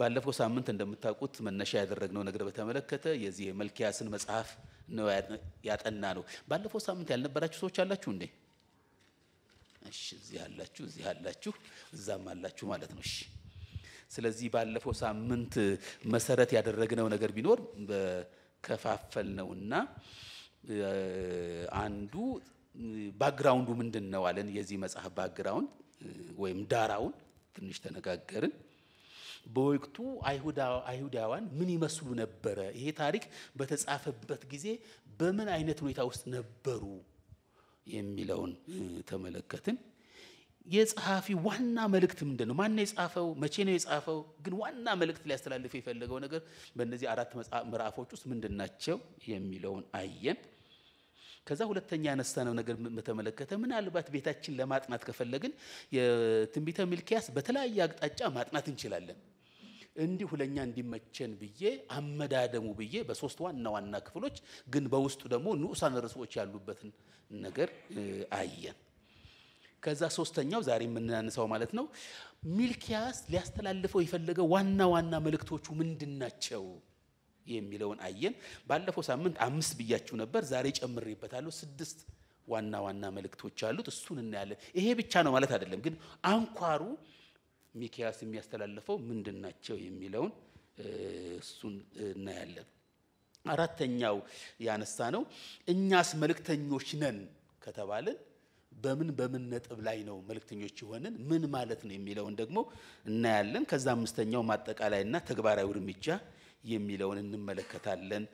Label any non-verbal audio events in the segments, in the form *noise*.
ባለፈው ሳምንት እንደምታውቁት መነሻ ያደረግነው ነገር በተመለከተ የዚህ የመልኪያስን መጽሐፍ ነው ያጠና ነው። ባለፈው ሳምንት ያልነበራችሁ ሰዎች አላችሁ እንዴ? እሺ፣ እዚህ አላችሁ፣ እዚህ አላችሁ፣ እዛም አላችሁ ማለት ነው። እሺ። ስለዚህ ባለፈው ሳምንት መሰረት ያደረግነው ነገር ቢኖር በከፋፈል እና አንዱ ባክግራውንዱ ምንድን ነው አለን። የዚህ መጽሐፍ ባክግራውንድ ወይም ዳራውን ትንሽ ተነጋገርን። በወቅቱ አይሁዳውያን ምን ይመስሉ ነበረ? ይሄ ታሪክ በተጻፈበት ጊዜ በምን አይነት ሁኔታ ውስጥ ነበሩ የሚለውን ተመለከትን። የጸሐፊ ዋና መልእክት ምንድን ነው? ማነው የጻፈው? መቼ ነው የጻፈው? ግን ዋና መልእክት ሊያስተላልፈው የፈለገው ነገር በእነዚህ አራት ምዕራፎች ውስጥ ምንድን ናቸው የሚለውን አየን። ከዛ ሁለተኛ ያነሳነው ነገር በተመለከተ ምናልባት ቤታችን ለማጥናት ከፈለግን የትንቢተ ሚልኪያስ በተለያየ አቅጣጫ ማጥናት እንችላለን። እንዲሁ ለእኛ እንዲመቸን ብዬ አመዳደሙ ብዬ በሶስት ዋና ዋና ክፍሎች ግን በውስጡ ደግሞ ንዑሳን ርዕሶች ያሉበትን ነገር አየን። ከዛ ሶስተኛው ዛሬ የምናነሳው ማለት ነው ሚልኪያስ ሊያስተላልፈው የፈለገ ዋና ዋና መልእክቶቹ ምንድን ናቸው የሚለውን አየን። ባለፈው ሳምንት አምስት ብያችሁ ነበር፣ ዛሬ ጨምሬበታለሁ። ስድስት ዋና ዋና መልእክቶች አሉት፣ እሱን እናያለን። ይሄ ብቻ ነው ማለት አይደለም፣ ግን አንኳሩ ሚኪያስ የሚያስተላልፈው ምንድን ናቸው የሚለውን እሱን እናያለን። አራተኛው ያነሳ ነው እኛስ መልእክተኞች ነን ከተባልን በምን በምን ነጥብ ላይ ነው መልእክተኞች የሆንን ምን ማለት ነው የሚለውን ደግሞ እናያለን። ከዛ አምስተኛው ማጠቃላይና ተግባራዊ እርምጃ የሚለውን እንመለከታለን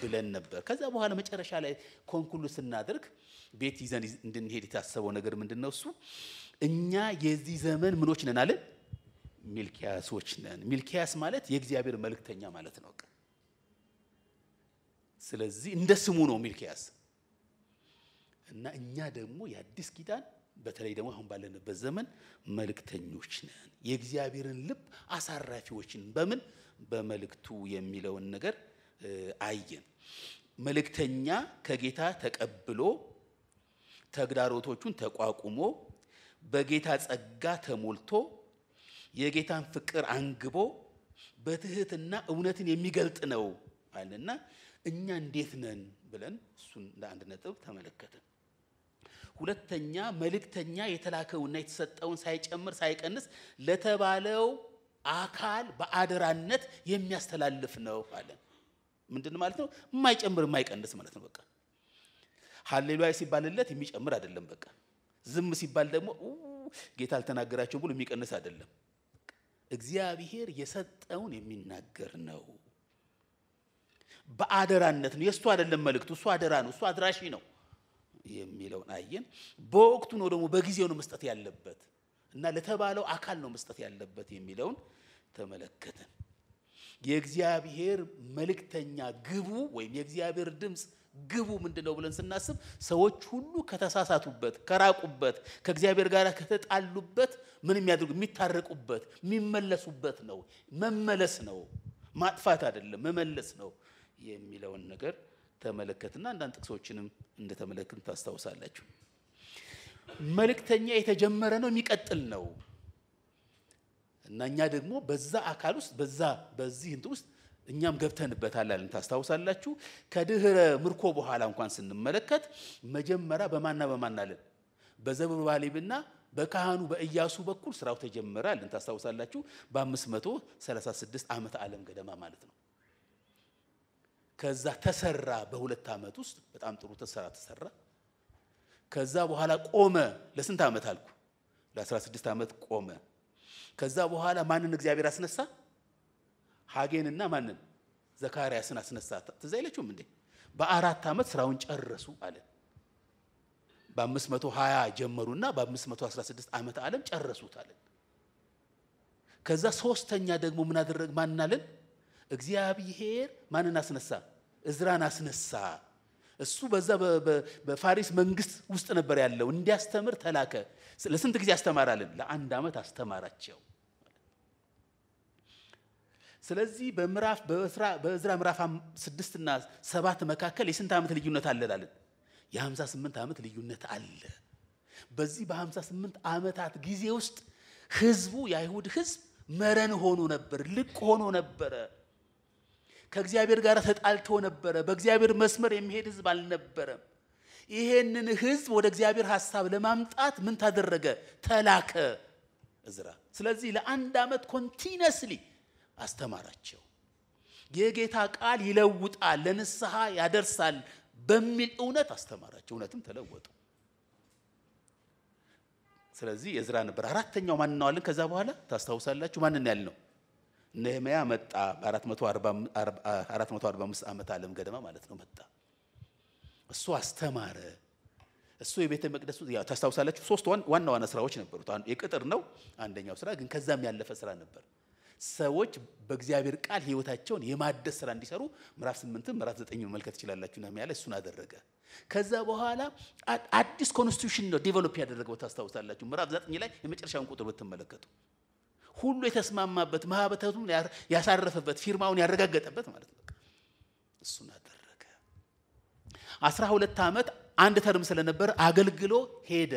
ብለን ነበር። ከዛ በኋላ መጨረሻ ላይ ኮንኩሉ ስናደርግ ቤት ይዘን እንድንሄድ የታሰበው ነገር ምንድን ነው? እሱ እኛ የዚህ ዘመን ምኖች ነን አለን ሚልኪያሶች ነን። ሚልኪያስ ማለት የእግዚአብሔር መልእክተኛ ማለት ነው። ስለዚህ እንደ ስሙ ነው ሚልኪያስ እና እኛ ደግሞ የአዲስ ኪዳን በተለይ ደግሞ አሁን ባለንበት ዘመን መልእክተኞች ነን። የእግዚአብሔርን ልብ አሳራፊዎችን በምን በመልእክቱ የሚለውን ነገር አየን። መልእክተኛ ከጌታ ተቀብሎ ተግዳሮቶቹን ተቋቁሞ በጌታ ጸጋ ተሞልቶ የጌታን ፍቅር አንግቦ በትህትና እውነትን የሚገልጥ ነው አለና እኛ እንዴት ነን ብለን እሱን እንደ አንድ ነጥብ ተመለከትን። ሁለተኛ መልእክተኛ የተላከውና የተሰጠውን ሳይጨምር ሳይቀንስ ለተባለው አካል በአደራነት የሚያስተላልፍ ነው አለ። ምንድን ማለት ነው? የማይጨምር የማይቀንስ ማለት ነው። በቃ ሀሌሉያ ሲባልለት የሚጨምር አይደለም። በቃ ዝም ሲባል ደግሞ ጌታ አልተናገራቸውም ብሎ የሚቀንስ አይደለም። እግዚአብሔር የሰጠውን የሚናገር ነው። በአደራነት ነው። የእሱ አይደለም መልእክቱ፣ እሱ አደራ ነው፣ እሱ አድራሺ ነው የሚለውን አየን። በወቅቱ ነው ደግሞ በጊዜው ነው መስጠት ያለበት እና ለተባለው አካል ነው መስጠት ያለበት የሚለውን ተመለከትን። የእግዚአብሔር መልእክተኛ ግቡ ወይም የእግዚአብሔር ድምፅ ግቡ ምንድን ነው ብለን ስናስብ ሰዎች ሁሉ ከተሳሳቱበት፣ ከራቁበት፣ ከእግዚአብሔር ጋር ከተጣሉበት ምን የሚያደርጉ የሚታረቁበት፣ የሚመለሱበት ነው። መመለስ ነው፣ ማጥፋት አይደለም፣ መመለስ ነው የሚለውን ነገር ተመለከትና አንዳንድ ጥቅሶችንም እንደተመለከትን ታስታውሳላችሁ። መልእክተኛ የተጀመረ ነው የሚቀጥል ነው እና እኛ ደግሞ በዛ አካል ውስጥ በዛ በዚህ እንትን ውስጥ እኛም ገብተንበታል አለን። ታስታውሳላችሁ? ከድህረ ምርኮ በኋላ እንኳን ስንመለከት መጀመሪያ በማና በማና አለን? በዘብባሊብና በካህኑ በእያሱ በኩል ስራው ተጀመረ አለን። ታስታውሳላችሁ? በ536 ዓመት ዓለም ገደማ ማለት ነው። ከዛ ተሰራ። በሁለት ዓመት ውስጥ በጣም ጥሩ ተሰራ ተሰራ። ከዛ በኋላ ቆመ። ለስንት ዓመት አልኩ? ለ16 ዓመት ቆመ። ከዛ በኋላ ማንን እግዚአብሔር አስነሳ? ሀጌንና ማንን ዘካርያስን አስነሳ። ትዝ አይለችውም እንዴ? በአራት ዓመት ስራውን ጨረሱ አለ። በ520 ጀመሩና በ516 ዓመት ዓለም ጨረሱት አለ። ከዛ ሶስተኛ ደግሞ ምን አደረግ ማናለን? እግዚአብሔር ማንን አስነሳ? እዝራን አስነሳ። እሱ በዛ በፋሪስ መንግስት ውስጥ ነበር ያለው። እንዲያስተምር ተላከ። ለስንት ጊዜ አስተማራለን? ለአንድ ዓመት አስተማራቸው። ስለዚህ በምዕራፍ በእዝራ ምዕራፍ ስድስት እና ሰባት መካከል የስንት ዓመት ልዩነት አለ ላለን የ58 ዓመት ልዩነት አለ። በዚህ በ58 ዓመታት ጊዜ ውስጥ ህዝቡ የአይሁድ ህዝብ መረን ሆኖ ነበር፣ ልቅ ሆኖ ነበረ። ከእግዚአብሔር ጋር ተጣልቶ ነበረ። በእግዚአብሔር መስመር የሚሄድ ህዝብ አልነበረም። ይሄንን ህዝብ ወደ እግዚአብሔር ሀሳብ ለማምጣት ምን ታደረገ? ተላከ እዝራ። ስለዚህ ለአንድ ዓመት ኮንቲነስሊ አስተማራቸው። የጌታ ቃል ይለውጣል፣ ለንስሐ ያደርሳል በሚል እውነት አስተማራቸው። እውነትም ተለወጡ። ስለዚህ የዝራ ነበር አራተኛው። ማን ነዋልን? ከዛ በኋላ ታስታውሳላችሁ ማንን ያል ነው? ነህሚያ መጣ። በ445 ዓመት ዓለም ገደማ ማለት ነው መጣ። እሱ አስተማረ። እሱ የቤተ መቅደሱ ታስታውሳላችሁ፣ ሶስት ዋና ዋና ስራዎች ነበሩት። የቅጥር ነው አንደኛው ስራ፣ ግን ከዛም ያለፈ ስራ ነበር። ሰዎች በእግዚአብሔር ቃል ህይወታቸውን የማደስ ስራ እንዲሰሩ ምዕራፍ ስምንትም ምዕራፍ ዘጠኝ መመልከት ትችላላችሁ። ነህምያ ላይ እሱን አደረገ። ከዛ በኋላ አዲስ ኮንስቲቱሽን ነው ዴቨሎፕ ያደረገው ታስታውሳላችሁ። ምዕራፍ ዘጠኝ ላይ የመጨረሻውን ቁጥር ብትመለከቱ ሁሉ የተስማማበት ማህበረቱን ያሳረፈበት ፊርማውን ያረጋገጠበት ማለት ነው። እሱን አደረገ። አስራ ሁለት ዓመት አንድ ተርም ስለነበር አገልግሎ ሄደ።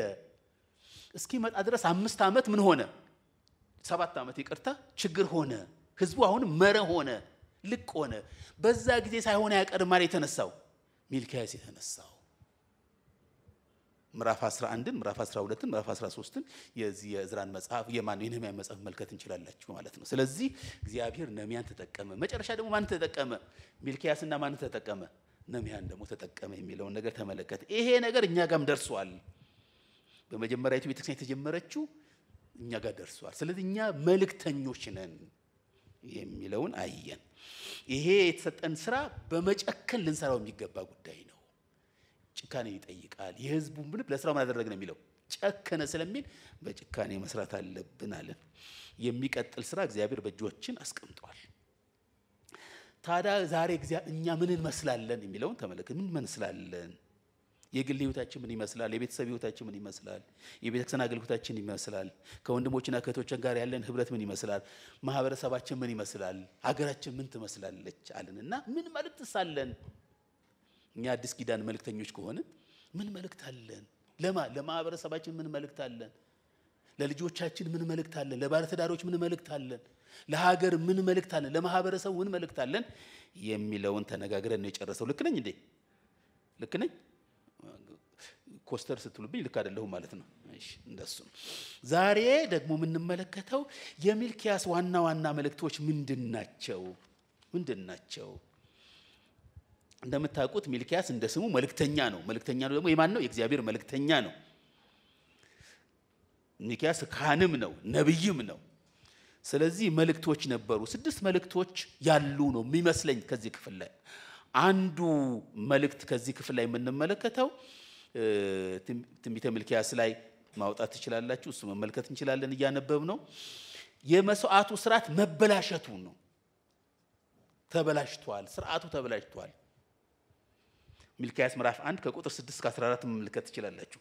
እስኪመጣ ድረስ አምስት ዓመት ምን ሆነ? ሰባት ዓመት ይቅርታ ችግር ሆነ። ህዝቡ አሁን መረ ሆነ፣ ልቅ ሆነ። በዛ ጊዜ ሳይሆን ያቀድማል የተነሳው ሚልኪያስ የተነሳው ምዕራፍ 11ን ምዕራፍ 12ን ምዕራፍ 13ን የዚህ የእዝራን መጽሐፍ የማን የነህምያን መጽሐፍ መልከት እንችላላችሁ ማለት ነው። ስለዚህ እግዚአብሔር ነህምያን ተጠቀመ። መጨረሻ ደግሞ ማን ተጠቀመ? ሚልኪያስና ማን ተጠቀመ? ነህምያን ደግሞ ተጠቀመ የሚለውን ነገር ተመለከተ። ይሄ ነገር እኛ ጋም ደርሷል። በመጀመሪያ ቤተክርስቲያን የተጀመረችው እኛ ጋር ደርሷል። ስለዚህ እኛ መልእክተኞች ነን የሚለውን አየን። ይሄ የተሰጠን ስራ በመጨከን ልንሰራው የሚገባ ጉዳይ ነው። ጭካኔ ይጠይቃል። የህዝቡን ብንብ ለስራው ምን አደረግ ነው የሚለው ጨከነ ስለሚል በጭካኔ መስራት አለብን አለን። የሚቀጥል ስራ እግዚአብሔር በእጆችን አስቀምጧል። ታዲያ ዛሬ እኛ ምን እንመስላለን የሚለውን ተመለከት። ምን መንስላለን? የግል ህይወታችን ምን ይመስላል? የቤተሰብ ህይወታችን ምን ይመስላል? የቤተክርስቲያን አገልግሎታችን ይመስላል? ከወንድሞችና ከእህቶች ጋር ያለን ህብረት ምን ይመስላል? ማህበረሰባችን ምን ይመስላል? ሀገራችን ምን ትመስላለች? አለን እና ምን መልእክት ሳለን እኛ አዲስ ኪዳን መልእክተኞች ከሆንን ምን መልእክት አለን? ለማ ለማህበረሰባችን ምን መልእክት አለን? ለልጆቻችን ምን መልእክት አለን? ለባለትዳሮች ምን መልእክት አለን? ለሀገር ምን መልእክት አለን? ለማህበረሰቡ ምን መልእክት አለን? የሚለውን ተነጋግረን ነው የጨረሰው። ልክ ነኝ እንዴ? ልክ ነኝ። ኮስተር ስትሉብኝ ልክ አይደለሁም ማለት ነው። እንደሱ ዛሬ ደግሞ የምንመለከተው የሚልኪያስ ዋና ዋና መልእክቶች ምንድን ናቸው? ምንድን ናቸው? እንደምታውቁት ሚልኪያስ እንደ ስሙ መልእክተኛ ነው። መልእክተኛ ነው ደግሞ የማን ነው? የእግዚአብሔር መልእክተኛ ነው። ሚልኪያስ ካህንም ነው ነብይም ነው። ስለዚህ መልእክቶች ነበሩ። ስድስት መልእክቶች ያሉ ነው የሚመስለኝ ከዚህ ክፍል ላይ አንዱ መልእክት ከዚህ ክፍል ላይ የምንመለከተው ትንቢተ ሚልክያስ ላይ ማውጣት ትችላላችሁ። እሱ መመልከት እንችላለን። እያነበብ ነው። የመስዋዕቱ ስርዓት መበላሸቱን ነው። ተበላሽቷል፣ ስርዓቱ ተበላሽቷል። ሚልክያስ ምዕራፍ 1 ከቁጥር 6 እስከ 14 መመልከት ትችላላችሁ።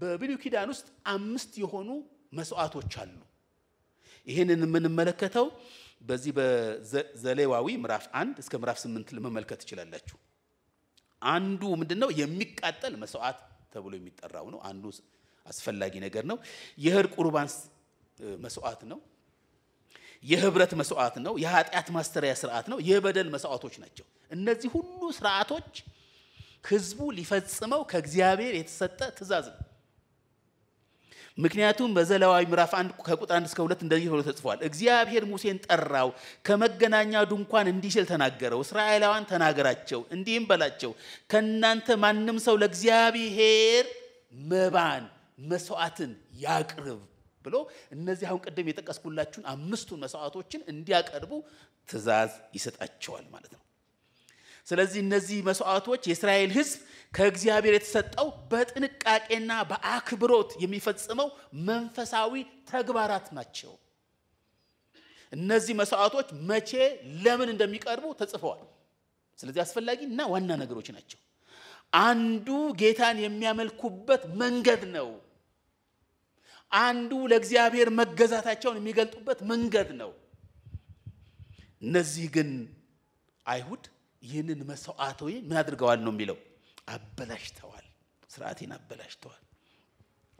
በብሉይ ኪዳን ውስጥ አምስት የሆኑ መስዋዕቶች አሉ። ይህንን የምንመለከተው በዚህ በዘሌዋዊ ምዕራፍ 1 እስከ ምዕራፍ 8 መመልከት ትችላላችሁ። አንዱ ምንድነው የሚቃጠል መስዋዕት ተብሎ የሚጠራው ነው። አንዱ አስፈላጊ ነገር ነው። የእህል ቁርባን መስዋዕት ነው። የህብረት መስዋዕት ነው። የኃጢአት ማስተሪያ ስርዓት ነው። የበደል መስዋዕቶች ናቸው። እነዚህ ሁሉ ስርዓቶች ህዝቡ ሊፈጽመው ከእግዚአብሔር የተሰጠ ትእዛዝ ነው። ምክንያቱም በዘለዋዊ ምዕራፍ አንድ ከቁጥር አንድ እስከ ሁለት እንደዚህ ተብሎ ተጽፏል። እግዚአብሔር ሙሴን ጠራው፣ ከመገናኛ ድንኳን እንዲህ ሲል ተናገረው። እስራኤላውያን ተናገራቸው፣ እንዲህም በላቸው፣ ከእናንተ ማንም ሰው ለእግዚአብሔር መባን መስዋዕትን ያቅርብ ብሎ እነዚህ አሁን ቅድም የጠቀስኩላችሁን አምስቱን መስዋዕቶችን እንዲያቀርቡ ትእዛዝ ይሰጣቸዋል ማለት ነው። ስለዚህ እነዚህ መስዋዕቶች የእስራኤል ህዝብ ከእግዚአብሔር የተሰጠው በጥንቃቄና በአክብሮት የሚፈጽመው መንፈሳዊ ተግባራት ናቸው። እነዚህ መስዋዕቶች መቼ፣ ለምን እንደሚቀርቡ ተጽፈዋል። ስለዚህ አስፈላጊ እና ዋና ነገሮች ናቸው። አንዱ ጌታን የሚያመልኩበት መንገድ ነው። አንዱ ለእግዚአብሔር መገዛታቸውን የሚገልጡበት መንገድ ነው። እነዚህ ግን አይሁድ ይህንን መስዋዕት ወይ ምን አድርገዋል ነው የሚለው አበላሽተዋል፣ ስርዓቴን አበላሽተዋል።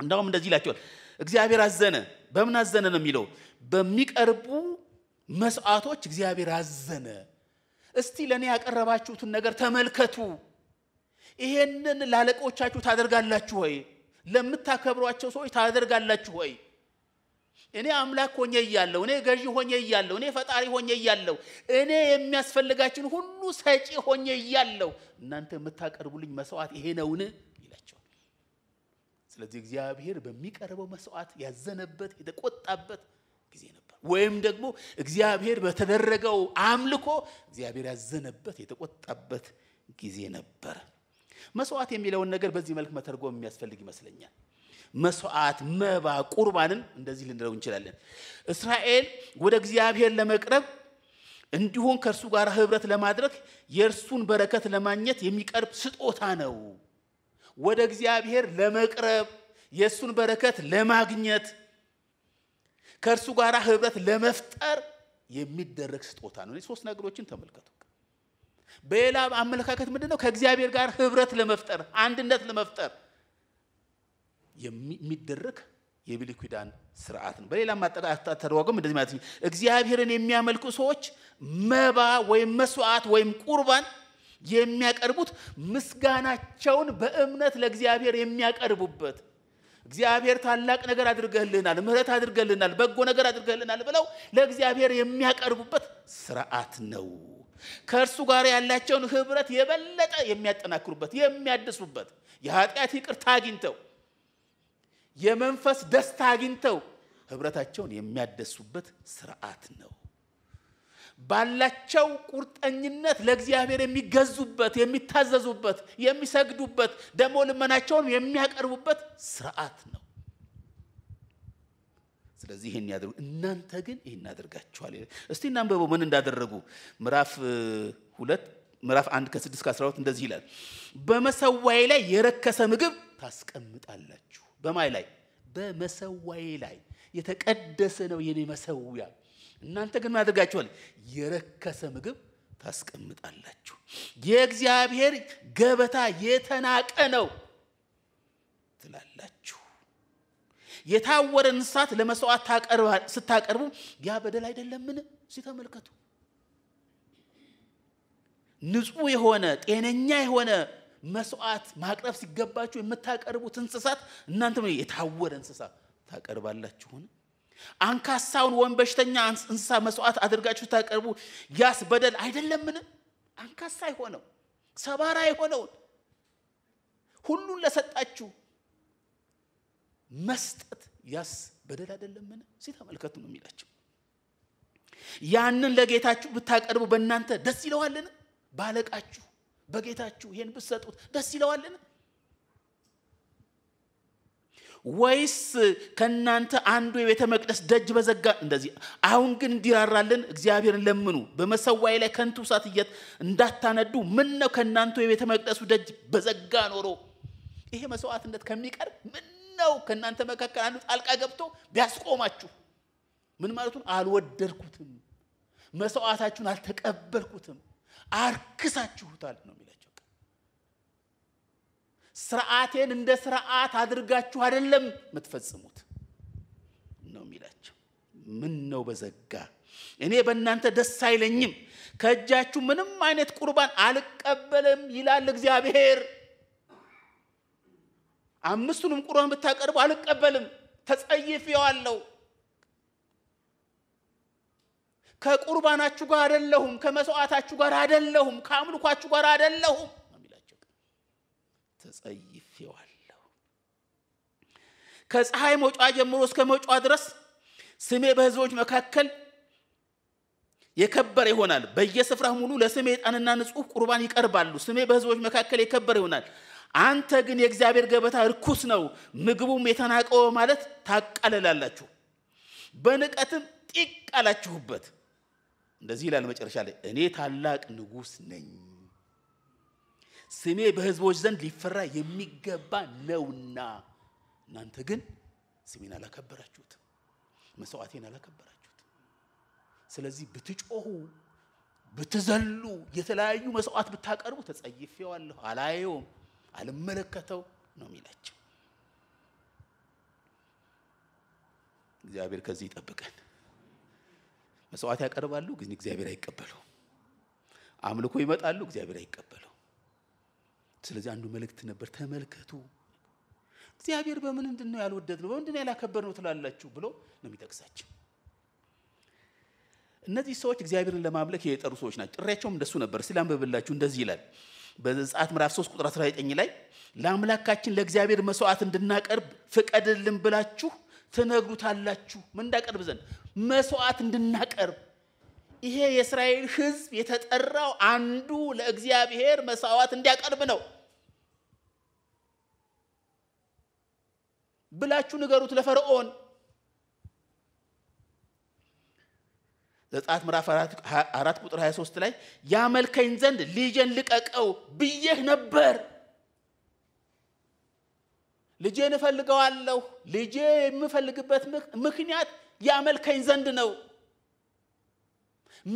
እንዳውም እንደዚህ ይላቸዋል፣ እግዚአብሔር አዘነ። በምን አዘነ ነው የሚለው በሚቀርቡ መስዋዕቶች እግዚአብሔር አዘነ። እስቲ ለእኔ ያቀረባችሁትን ነገር ተመልከቱ። ይሄንን ላለቆቻችሁ ታደርጋላችሁ ወይ? ለምታከብሯቸው ሰዎች ታደርጋላችሁ ወይ? እኔ አምላክ ሆኜ እያለሁ፣ እኔ ገዢ ሆኜ እያለሁ፣ እኔ ፈጣሪ ሆኜ እያለሁ፣ እኔ የሚያስፈልጋችን ሁሉ ሰጪ ሆኜ እያለሁ እናንተ የምታቀርቡልኝ መስዋዕት ይሄ ነውን? ይላቸዋል። ስለዚህ እግዚአብሔር በሚቀርበው መስዋዕት ያዘነበት የተቆጣበት ጊዜ ነበር። ወይም ደግሞ እግዚአብሔር በተደረገው አምልኮ እግዚአብሔር ያዘነበት የተቆጣበት ጊዜ ነበር። መስዋዕት የሚለውን ነገር በዚህ መልክ መተርጎም የሚያስፈልግ ይመስለኛል። መስዋዕት፣ መባ፣ ቁርባንን እንደዚህ ልንለው እንችላለን። እስራኤል ወደ እግዚአብሔር ለመቅረብ እንዲሁም ከእርሱ ጋር ህብረት ለማድረግ የእርሱን በረከት ለማግኘት የሚቀርብ ስጦታ ነው። ወደ እግዚአብሔር ለመቅረብ የእሱን በረከት ለማግኘት ከእርሱ ጋር ህብረት ለመፍጠር የሚደረግ ስጦታ ነው። ሶስት ነገሮችን ተመልከቱ። በሌላ አመለካከት ምንድን ነው? ከእግዚአብሔር ጋር ህብረት ለመፍጠር አንድነት ለመፍጠር የሚደረግ የብሉይ ኪዳን ስርዓት ነው። በሌላ አተረጓጎም እንደዚህ ማለት እግዚአብሔርን የሚያመልኩ ሰዎች መባ ወይም መስዋዕት ወይም ቁርባን የሚያቀርቡት ምስጋናቸውን በእምነት ለእግዚአብሔር የሚያቀርቡበት እግዚአብሔር ታላቅ ነገር አድርገህልናል፣ ምሕረት አድርገህልናል፣ በጎ ነገር አድርገህልናል ብለው ለእግዚአብሔር የሚያቀርቡበት ስርዓት ነው። ከእርሱ ጋር ያላቸውን ህብረት የበለጠ የሚያጠናክሩበት፣ የሚያድሱበት የኃጢአት ይቅርታ አግኝተው የመንፈስ ደስታ አግኝተው ህብረታቸውን የሚያደሱበት ስርዓት ነው። ባላቸው ቁርጠኝነት ለእግዚአብሔር የሚገዙበት፣ የሚታዘዙበት፣ የሚሰግዱበት ደግሞ ልመናቸውን የሚያቀርቡበት ስርዓት ነው። ስለዚህ ይሄን ያደርጉ። እናንተ ግን ይሄን አድርጋችኋል። እስቲ እናንበበው ምን እንዳደረጉ ምዕራፍ ሁለት ምዕራፍ አንድ ከስድስት ከአስራ እንደዚህ ይላል። በመሰዋዬ ላይ የረከሰ ምግብ ታስቀምጣላችሁ በማይ ላይ በመሰዋዬ ላይ የተቀደሰ ነው የኔ መሰዊያ። እናንተ ግን ምን የረከሰ ምግብ ታስቀምጣላችሁ። የእግዚአብሔር ገበታ የተናቀ ነው ትላላችሁ። የታወረ እንስሳት ለመስዋዕት ስታቀርቡ ያ በደል አይደለምን? ሲተመልከቱ ንጹህ የሆነ ጤነኛ የሆነ መስዋዕት ማቅረብ ሲገባችሁ የምታቀርቡት እንስሳት እናንተ የታወረ እንስሳ ታቀርባላችሁን? አንካሳውን ወይም በሽተኛ እንስሳ መስዋዕት አድርጋችሁ ታቀርቡ ያስ በደል አይደለምን? አንካሳ የሆነው ሰባራ የሆነውን ሁሉን ለሰጣችሁ መስጠት ያስ በደል አይደለምን? ሲ ተመልከቱ ነው የሚላቸው። ያንን ለጌታችሁ ብታቀርቡ በእናንተ ደስ ይለዋልን? ባለቃችሁ በጌታችሁ ይሄን ብትሰጡት ደስ ይለዋልን ወይስ ከእናንተ አንዱ የቤተ መቅደስ ደጅ በዘጋ እንደዚህ አሁን ግን እንዲራራልን እግዚአብሔርን ለምኑ በመሰዋይ ላይ ከንቱ እሳት እየት እንዳታነዱ ምን ነው ከእናንተ የቤተ መቅደሱ ደጅ በዘጋ ኖሮ ይሄ መስዋዕትነት ከሚቀርብ ምን ነው ከእናንተ መካከል አንዱ ጣልቃ ገብቶ ቢያስቆማችሁ ምን ማለቱን አልወደድኩትም መስዋዕታችሁን አልተቀበልኩትም አርክሳችሁታል ነው የሚላቸው። ስርዓቴን እንደ ስርዓት አድርጋችሁ አይደለም የምትፈጽሙት ነው የሚላቸው። ምን ነው በዘጋ እኔ በእናንተ ደስ አይለኝም፣ ከእጃችሁ ምንም አይነት ቁርባን አልቀበልም ይላል እግዚአብሔር። አምስቱንም ቁርባን ብታቀርቡ አልቀበልም፣ ተጸይፌዋለሁ ከቁርባናችሁ ጋር አይደለሁም፣ ከመስዋዕታችሁ ጋር አይደለሁም፣ ከአምልኳችሁ ጋር አይደለሁም የሚላቸው ተጸይፌዋለሁ። ከፀሐይ መውጫ ጀምሮ እስከ መውጫ ድረስ ስሜ በህዝቦች መካከል የከበረ ይሆናል። በየስፍራው ሙሉ ለስሜ ዕጣንና ንጹህ ቁርባን ይቀርባሉ። ስሜ በህዝቦች መካከል የከበረ ይሆናል። አንተ ግን የእግዚአብሔር ገበታ ርኩስ ነው፣ ምግቡም የተናቀው ማለት ታቃለላላችሁ፣ በንቀትም ጢቅ አላችሁበት። እንደዚህ ይላል መጨረሻ ላይ እኔ ታላቅ ንጉስ ነኝ፣ ስሜ በህዝቦች ዘንድ ሊፈራ የሚገባ ነውና እናንተ ግን ስሜን አላከበራችሁትም፣ መስዋዕቴን አላከበራችሁትም። ስለዚህ ብትጮሁ፣ ብትዘሉ፣ የተለያዩ መስዋዕት ብታቀርቡ ተጸይፌዋለሁ፣ አላየውም፣ አልመለከተው ነው የሚላቸው። እግዚአብሔር ከዚህ ይጠብቀን። መስዋዕት ያቀርባሉ፣ ግን እግዚአብሔር አይቀበሉ። አምልኮ ይመጣሉ፣ እግዚአብሔር አይቀበሉ። ስለዚህ አንዱ መልእክት ነበር፣ ተመልከቱ እግዚአብሔር በምንድን ነው ያልወደድነው በምንድን ነው ያላከበርነው ትላላችሁ ብሎ ነው የሚጠቅሳችሁ እነዚህ ሰዎች እግዚአብሔርን ለማምለክ የጠሩ ሰዎች ናቸው። ጥሪያቸውም እንደሱ ነበር። እስቲ ላንብብላችሁ። እንደዚህ ይላል በዘጸአት ምዕራፍ 3 ቁጥር 19 ላይ ለአምላካችን ለእግዚአብሔር መስዋዕት እንድናቀርብ ፍቀድልን ብላችሁ ትነግሩታላችሁ ምን እንዳቀርብ ዘንድ መስዋዕት እንድናቀርብ ይሄ የእስራኤል ሕዝብ የተጠራው አንዱ ለእግዚአብሔር መስዋዕት እንዲያቀርብ ነው ብላችሁ ንገሩት ለፈርዖን። ዘጸአት ምዕራፍ አራት ቁጥር 23 ላይ ያመልከኝ ዘንድ ልጄን ልቀቀው ብዬህ ነበር ልጄን እፈልገዋለሁ። ልጄ የምፈልግበት ምክንያት ያመልከኝ ዘንድ ነው፣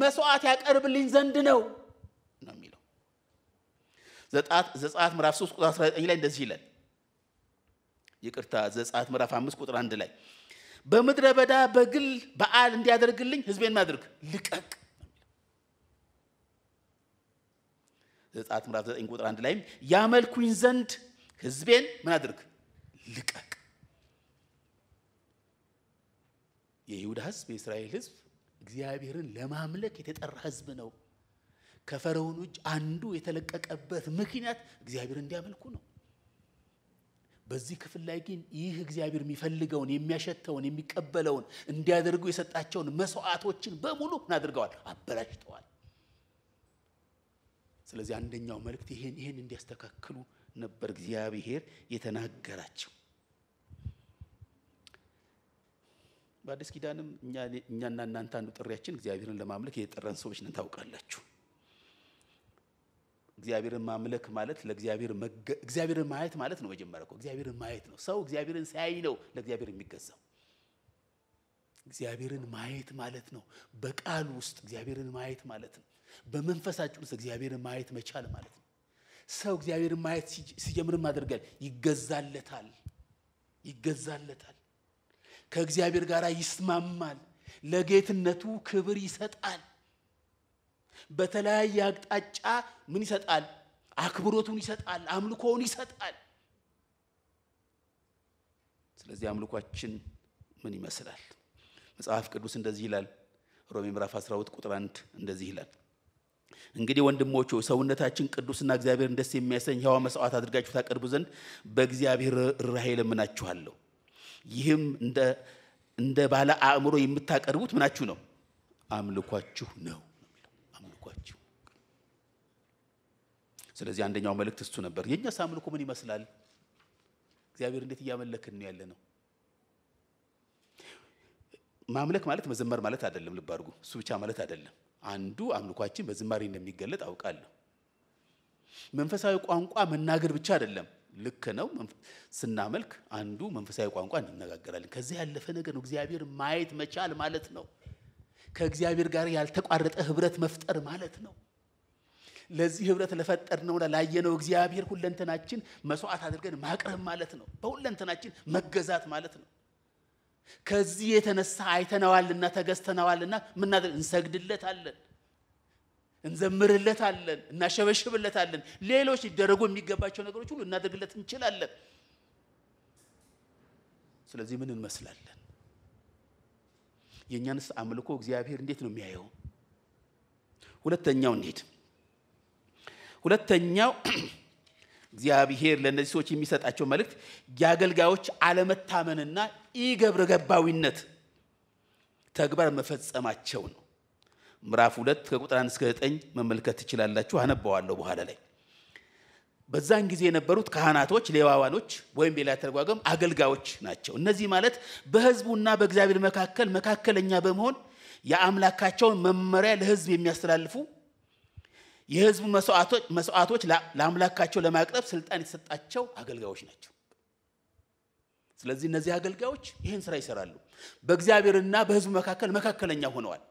መስዋዕት ያቀርብልኝ ዘንድ ነው ነው የሚለው ዘጸአት ምዕራፍ 3 ቁጥር 19 ላይ እንደዚህ ይላል። ይቅርታ ዘጸአት ምዕራፍ 5 ቁጥር 1 ላይ በምድረ በዳ በግል በዓል እንዲያደርግልኝ ህዝቤን ማድርግ ልቀቅ። ዘጸአት ምዕራፍ 9 ቁጥር 1 ላይም ያመልኩኝ ዘንድ ህዝቤን ምን አድርግ ልቀቅ። የይሁዳ ህዝብ፣ የእስራኤል ህዝብ እግዚአብሔርን ለማምለክ የተጠራ ህዝብ ነው። ከፈርዖን እጅ አንዱ የተለቀቀበት ምክንያት እግዚአብሔር እንዲያመልኩ ነው። በዚህ ክፍል ላይ ግን ይህ እግዚአብሔር የሚፈልገውን የሚያሸተውን የሚቀበለውን እንዲያደርጉ የሰጣቸውን መስዋዕቶችን በሙሉ ምን አድርገዋል? አበላሽተዋል። ስለዚህ አንደኛው መልእክት ይህን እንዲያስተካክሉ ነበር እግዚአብሔር የተናገራቸው። በአዲስ ኪዳንም እኛና እናንተ አንዱ ጥሪያችን እግዚአብሔርን ለማምለክ የጠረን ሰዎች ነን። ታውቃላችሁ፣ እግዚአብሔርን ማምለክ ማለት ለእግዚአብሔር እግዚአብሔርን ማየት ማለት ነው። መጀመሪያ እኮ እግዚአብሔርን ማየት ነው። ሰው እግዚአብሔርን ሳያይ ነው ለእግዚአብሔር የሚገዛው። እግዚአብሔርን ማየት ማለት ነው። በቃሉ ውስጥ እግዚአብሔርን ማየት ማለት ነው። በመንፈሳችን ውስጥ እግዚአብሔርን ማየት መቻል ማለት ነው። ሰው እግዚአብሔርን ማየት ሲጀምርም አድርጋል ይገዛለታል፣ ይገዛለታል ከእግዚአብሔር ጋር ይስማማል፣ ለጌትነቱ ክብር ይሰጣል። በተለያየ አቅጣጫ ምን ይሰጣል? አክብሮቱን ይሰጣል፣ አምልኮውን ይሰጣል። ስለዚህ አምልኳችን ምን ይመስላል? መጽሐፍ ቅዱስ እንደዚህ ይላል። ሮሜ ምዕራፍ 12 ቁጥር 1 እንደዚህ ይላል። እንግዲህ ወንድሞች ሰውነታችን ቅዱስና እግዚአብሔርን ደስ የሚያሰኝ ሕያው መስዋዕት አድርጋችሁ ታቀርቡ ዘንድ በእግዚአብሔር ርኅራኄ ለምናችኋለሁ። ይህም እንደ ባለ አእምሮ የምታቀርቡት ምናችሁ ነው? አምልኳችሁ ነው። አምልኳችሁ። ስለዚህ አንደኛው መልእክት እሱ ነበር። የእኛስ አምልኮ ምን ይመስላል? እግዚአብሔር እንዴት እያመለክን ነው ያለ ነው? ማምለክ ማለት መዘመር ማለት አይደለም። ልብ አድርጉ። እሱ ብቻ ማለት አይደለም። አንዱ አምልኳችን በዝማሬ እንደሚገለጥ አውቃለሁ። መንፈሳዊ ቋንቋ መናገር ብቻ አይደለም ልክ ነው። ስናመልክ አንዱ መንፈሳዊ ቋንቋ እንነጋገራለን። ከዚህ ያለፈ ነገር ነው እግዚአብሔር ማየት መቻል ማለት ነው። ከእግዚአብሔር ጋር ያልተቋረጠ ህብረት መፍጠር ማለት ነው። ለዚህ ህብረት ለፈጠርነውና ላየነው እግዚአብሔር ሁለንተናችን መስዋዕት አድርገን ማቅረብ ማለት ነው። በሁለንተናችን መገዛት ማለት ነው። ከዚህ የተነሳ አይተነዋልና ተገዝተነዋልና ምናደር እንሰግድለታለን። እንዘምርለታለን፣ እናሸበሽብለታለን። ሌሎች ሊደረጉ የሚገባቸው ነገሮች ሁሉ እናደርግለት እንችላለን። ስለዚህ ምን እንመስላለን? የእኛንስ አምልኮ እግዚአብሔር እንዴት ነው የሚያየው? ሁለተኛው እንሂድ። ሁለተኛው *clears throat* እግዚአብሔር ለእነዚህ ሰዎች የሚሰጣቸው መልእክት የአገልጋዮች አለመታመንና ኢገብረ ገባዊነት ተግባር መፈጸማቸው ነው። ምዕራፍ ሁለት ከቁጥር አንድ እስከ ዘጠኝ መመልከት ትችላላችሁ። አነባዋለሁ በኋላ ላይ። በዛን ጊዜ የነበሩት ካህናቶች፣ ሌዋዋኖች ወይም ሌላ ተረጓገም አገልጋዮች ናቸው። እነዚህ ማለት በህዝቡና በእግዚአብሔር መካከል መካከለኛ በመሆን የአምላካቸውን መመሪያ ለህዝብ የሚያስተላልፉ የህዝቡ መስዋዕቶች ለአምላካቸው ለማቅረብ ስልጣን የተሰጣቸው አገልጋዮች ናቸው። ስለዚህ እነዚህ አገልጋዮች ይህን ስራ ይሰራሉ። በእግዚአብሔርና በህዝቡ መካከል መካከለኛ ሆነዋል።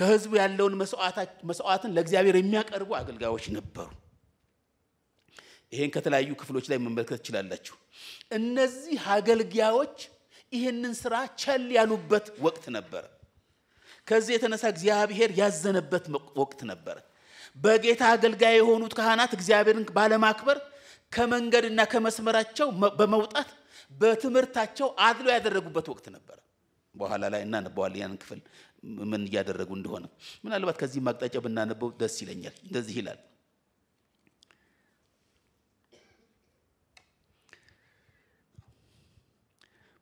ከህዝቡ ያለውን መስዋዕትን ለእግዚአብሔር የሚያቀርቡ አገልጋዮች ነበሩ። ይሄን ከተለያዩ ክፍሎች ላይ መመልከት ትችላላችሁ። እነዚህ አገልጋዮች ይህንን ስራ ቸል ያሉበት ወቅት ነበረ። ከዚህ የተነሳ እግዚአብሔር ያዘነበት ወቅት ነበረ። በጌታ አገልጋይ የሆኑት ካህናት እግዚአብሔርን ባለማክበር ከመንገድና ከመስመራቸው በመውጣት በትምህርታቸው አድሎ ያደረጉበት ወቅት ነበረ። በኋላ ላይ እናነበዋለን ያንን ክፍል ምን እያደረጉ እንደሆነ ምናልባት ከዚህ ማቅጣጫ ብናነበው ደስ ይለኛል። እንደዚህ ይላል።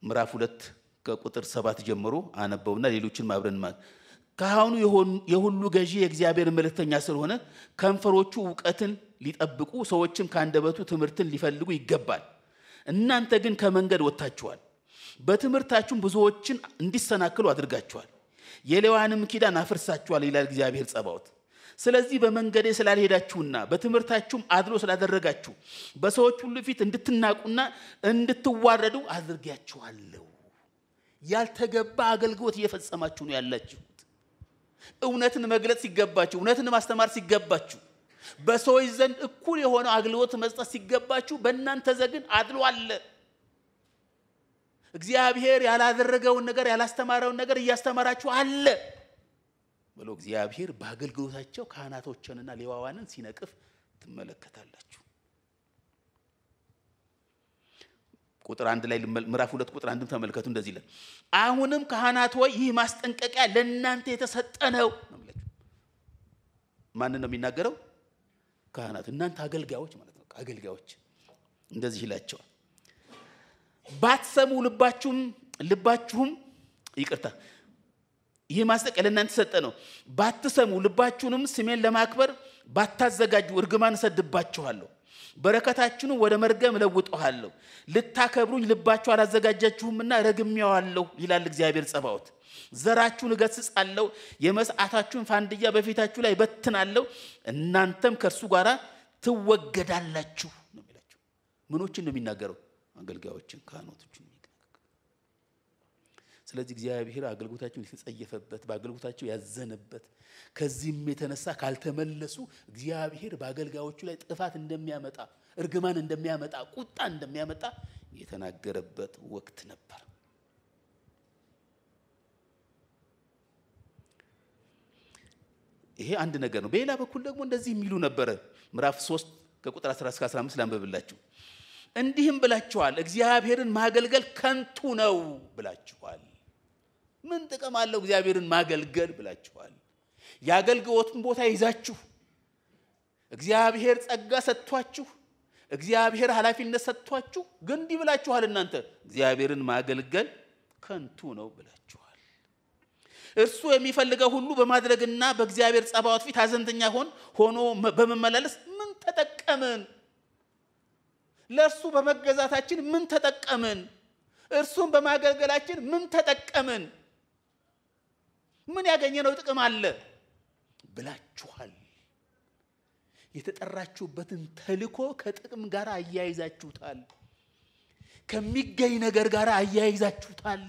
ምዕራፍ ሁለት ከቁጥር ሰባት ጀምሮ አነበውና ሌሎችን አብረን ካህኑ የሁሉ ገዢ የእግዚአብሔር መልእክተኛ ስለሆነ ከንፈሮቹ እውቀትን ሊጠብቁ ሰዎችም ከአንደበቱ ትምህርትን ሊፈልጉ ይገባል። እናንተ ግን ከመንገድ ወጥታችኋል፣ በትምህርታችሁም ብዙዎችን እንዲሰናክሉ አድርጋችኋል። የሌዋንም ኪዳን አፍርሳችኋል ይላል እግዚአብሔር ጸባዖት። ስለዚህ በመንገዴ ስላልሄዳችሁና በትምህርታችሁም አድሎ ስላደረጋችሁ በሰዎች ሁሉ ፊት እንድትናቁና እንድትዋረዱ አድርጌያችኋለሁ። ያልተገባ አገልግሎት እየፈጸማችሁ ነው ያላችሁት። እውነትን መግለጽ ሲገባችሁ፣ እውነትን ማስተማር ሲገባችሁ፣ በሰዎች ዘንድ እኩል የሆነ አገልግሎት መስጠት ሲገባችሁ፣ በእናንተ ዘግን አድሎ አለ። እግዚአብሔር ያላደረገውን ነገር ያላስተማረውን ነገር እያስተማራችሁ አለ ብሎ እግዚአብሔር በአገልግሎታቸው ካህናቶችንና ሌዋዋንን ሲነቅፍ ትመለከታላችሁ። ቁጥር አንድ ላይ ምዕራፍ ሁለት ቁጥር አንድም ተመልከቱ። እንደዚህ ይላል፣ አሁንም ካህናት ሆይ ይህ ማስጠንቀቂያ ለእናንተ የተሰጠ ነው። ማንን ነው የሚናገረው? ካህናት እናንተ አገልጋዮች ማለት ነው። አገልጋዮች እንደዚህ ይላቸዋል ባትሰሙ ልባችሁም ልባችሁም ይቅርታ ይህ ማስጠንቀቂያ ለእናንተ ሰጠ ነው። ባትሰሙ ልባችሁንም ስሜን ለማክበር ባታዘጋጁ እርግማን እሰድባችኋለሁ፣ በረከታችሁን ወደ መርገም እለውጠኋለሁ። ልታከብሩኝ ልባችሁ አላዘጋጃችሁምና ረግሜዋለሁ ይላል እግዚአብሔር ጸባዖት። ዘራችሁን እገስጻለሁ፣ የመስዓታችሁን ፋንድያ በፊታችሁ ላይ በትናለሁ፣ እናንተም ከእርሱ ጋር ትወገዳላችሁ ነው የሚላቸው። ምኖችን ነው የሚናገረው? አገልጋዮችን ካህናቶችን የሚጠነቅቅ ስለዚህ እግዚአብሔር አገልግሎታቸውን የተጸየፈበት በአገልግሎታቸው ያዘነበት ከዚህም የተነሳ ካልተመለሱ እግዚአብሔር በአገልጋዮቹ ላይ ጥፋት እንደሚያመጣ እርግማን እንደሚያመጣ ቁጣ እንደሚያመጣ የተናገረበት ወቅት ነበር። ይሄ አንድ ነገር ነው። በሌላ በኩል ደግሞ እንደዚህ የሚሉ ነበረ። ምዕራፍ 3 ከቁጥር 10 እስከ 15 ላንብብላችሁ። እንዲህም ብላችኋል፣ እግዚአብሔርን ማገልገል ከንቱ ነው ብላችኋል። ምን ጥቅም አለው እግዚአብሔርን ማገልገል ብላችኋል። የአገልግሎትን ቦታ ይዛችሁ እግዚአብሔር ጸጋ ሰጥቷችሁ እግዚአብሔር ኃላፊነት ሰጥቷችሁ ግን እንዲህ ብላችኋል እናንተ እግዚአብሔርን ማገልገል ከንቱ ነው ብላችኋል። እርሱ የሚፈልገው ሁሉ በማድረግና በእግዚአብሔር ጸባዖት ፊት አዘንተኛ ሆን ሆኖ በመመላለስ ምን ተጠቀምን? ለእርሱ በመገዛታችን ምን ተጠቀምን? እርሱን በማገልገላችን ምን ተጠቀምን? ምን ያገኘነው ጥቅም አለ ብላችኋል። የተጠራችሁበትን ተልኮ ከጥቅም ጋር አያይዛችሁታል፣ ከሚገኝ ነገር ጋር አያይዛችሁታል።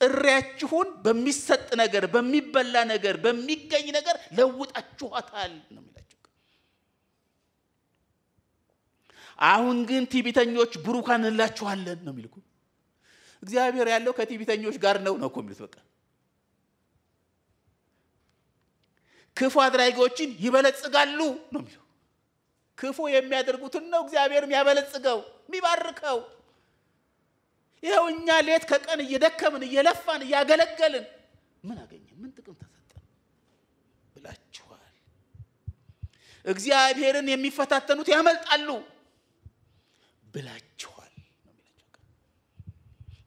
ጥሪያችሁን በሚሰጥ ነገር፣ በሚበላ ነገር፣ በሚገኝ ነገር ለውጣችኋታል ነው አሁን ግን ቲቢተኞች ብሩካን እንላችኋለን ነው የሚልኩ። እግዚአብሔር ያለው ከቲቢተኞች ጋር ነው ነው የሚሉት። በቃ ክፉ አድራጊዎችን ይበለጽጋሉ ነው የሚለው። ክፉ የሚያደርጉትን ነው እግዚአብሔር የሚያበለጽገው የሚባርከው። ይኸው እኛ ሌት ከቀን እየደከምን እየለፋን እያገለገልን ምን አገኘ? ምን ጥቅም ተሰጠን ብላችኋል። እግዚአብሔርን የሚፈታተኑት ያመልጣሉ። ብላችኋል ነው የሚላቸው።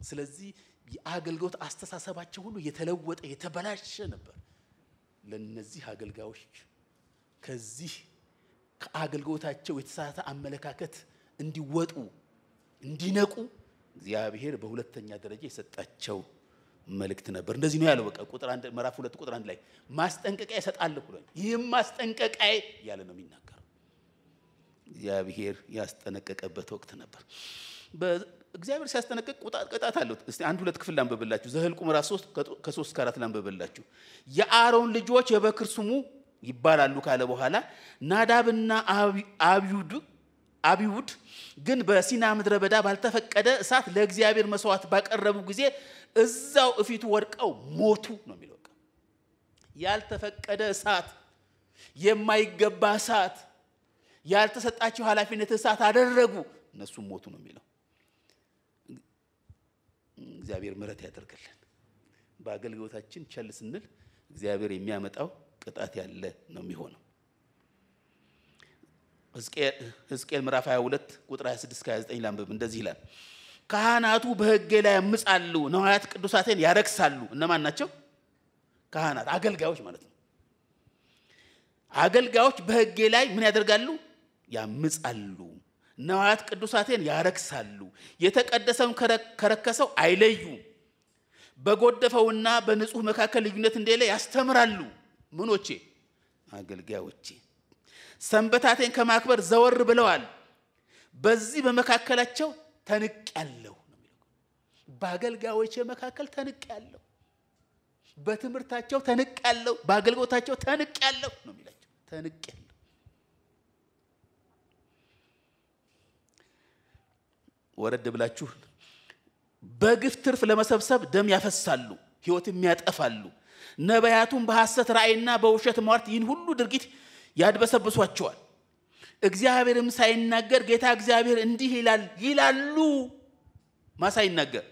ስለዚህ የአገልግሎት አስተሳሰባቸው ሁሉ የተለወጠ የተበላሸ ነበር። ለነዚህ አገልጋዮች ከዚህ ከአገልግሎታቸው የተሳተ አመለካከት እንዲወጡ እንዲነቁ እግዚአብሔር በሁለተኛ ደረጃ የሰጣቸው መልእክት ነበር። እንደዚህ ነው ያለው። በቃ ቁጥር አንድ ምዕራፍ ሁለት ቁጥር አንድ ላይ ማስጠንቀቂያ ይሰጣል ብሏል። ይህም ማስጠንቀቂያ ያለ ነው የሚናገር እግዚአብሔር ያስጠነቀቀበት ወቅት ነበር። እግዚአብሔር ሲያስጠነቅቅ ቅጣት አለው። እስቲ አንድ ሁለት ክፍል ላንበበላችሁ። ዘኍልቍ ምዕራፍ 3 ከ3 እስከ 4 ላንበበላችሁ። የአሮን ልጆች የበክር ስሙ ይባላሉ ካለ በኋላ ናዳብና አብዩድ አብዩድ ግን በሲና ምድረ በዳ ባልተፈቀደ እሳት ለእግዚአብሔር መስዋዕት ባቀረቡ ጊዜ እዛው እፊቱ ወድቀው ሞቱ ነው የሚለው። ያልተፈቀደ እሳት፣ የማይገባ እሳት ያልተሰጣቸው ኃላፊነት እሳት አደረጉ፣ እነሱም ሞቱ ነው የሚለው። እግዚአብሔር ምሕረት ያደርግልን። በአገልግሎታችን ቸል ስንል እግዚአብሔር የሚያመጣው ቅጣት ያለ ነው የሚሆነው። ሕዝቅኤል ምዕራፍ 22 ቁጥር 26 29 ላንብብ። እንደዚህ ይላል ካህናቱ በሕጌ ላይ ያምጻሉ፣ ነዋያት ቅዱሳቴን ያረክሳሉ። እነማን ናቸው? ካህናት አገልጋዮች ማለት ነው። አገልጋዮች በሕጌ ላይ ምን ያደርጋሉ? ያምፃሉ፣ ነዋያት ቅዱሳቴን ያረክሳሉ፣ የተቀደሰውን ከረከሰው አይለዩ፣ በጎደፈውና በንጹህ መካከል ልዩነት እንደሌለ ያስተምራሉ። ምኖቼ አገልጋዮቼ ሰንበታቴን ከማክበር ዘወር ብለዋል። በዚህ በመካከላቸው ተንቅ ያለው በአገልጋዮቼ መካከል ተንቅ ያለው፣ በትምህርታቸው ተንቅ ያለው፣ በአገልግሎታቸው ተንቅ ያለው ነው የሚላቸው። ተንቅ ወረድ ብላችሁ በግፍ ትርፍ ለመሰብሰብ ደም ያፈሳሉ፣ ህይወትም ያጠፋሉ። ነቢያቱም በሐሰት ራእይና በውሸት ሟርት ይህን ሁሉ ድርጊት ያድበሰብሷቸዋል። እግዚአብሔርም ሳይናገር ጌታ እግዚአብሔር እንዲህ ይላል ይላሉ። ማ ሳይናገር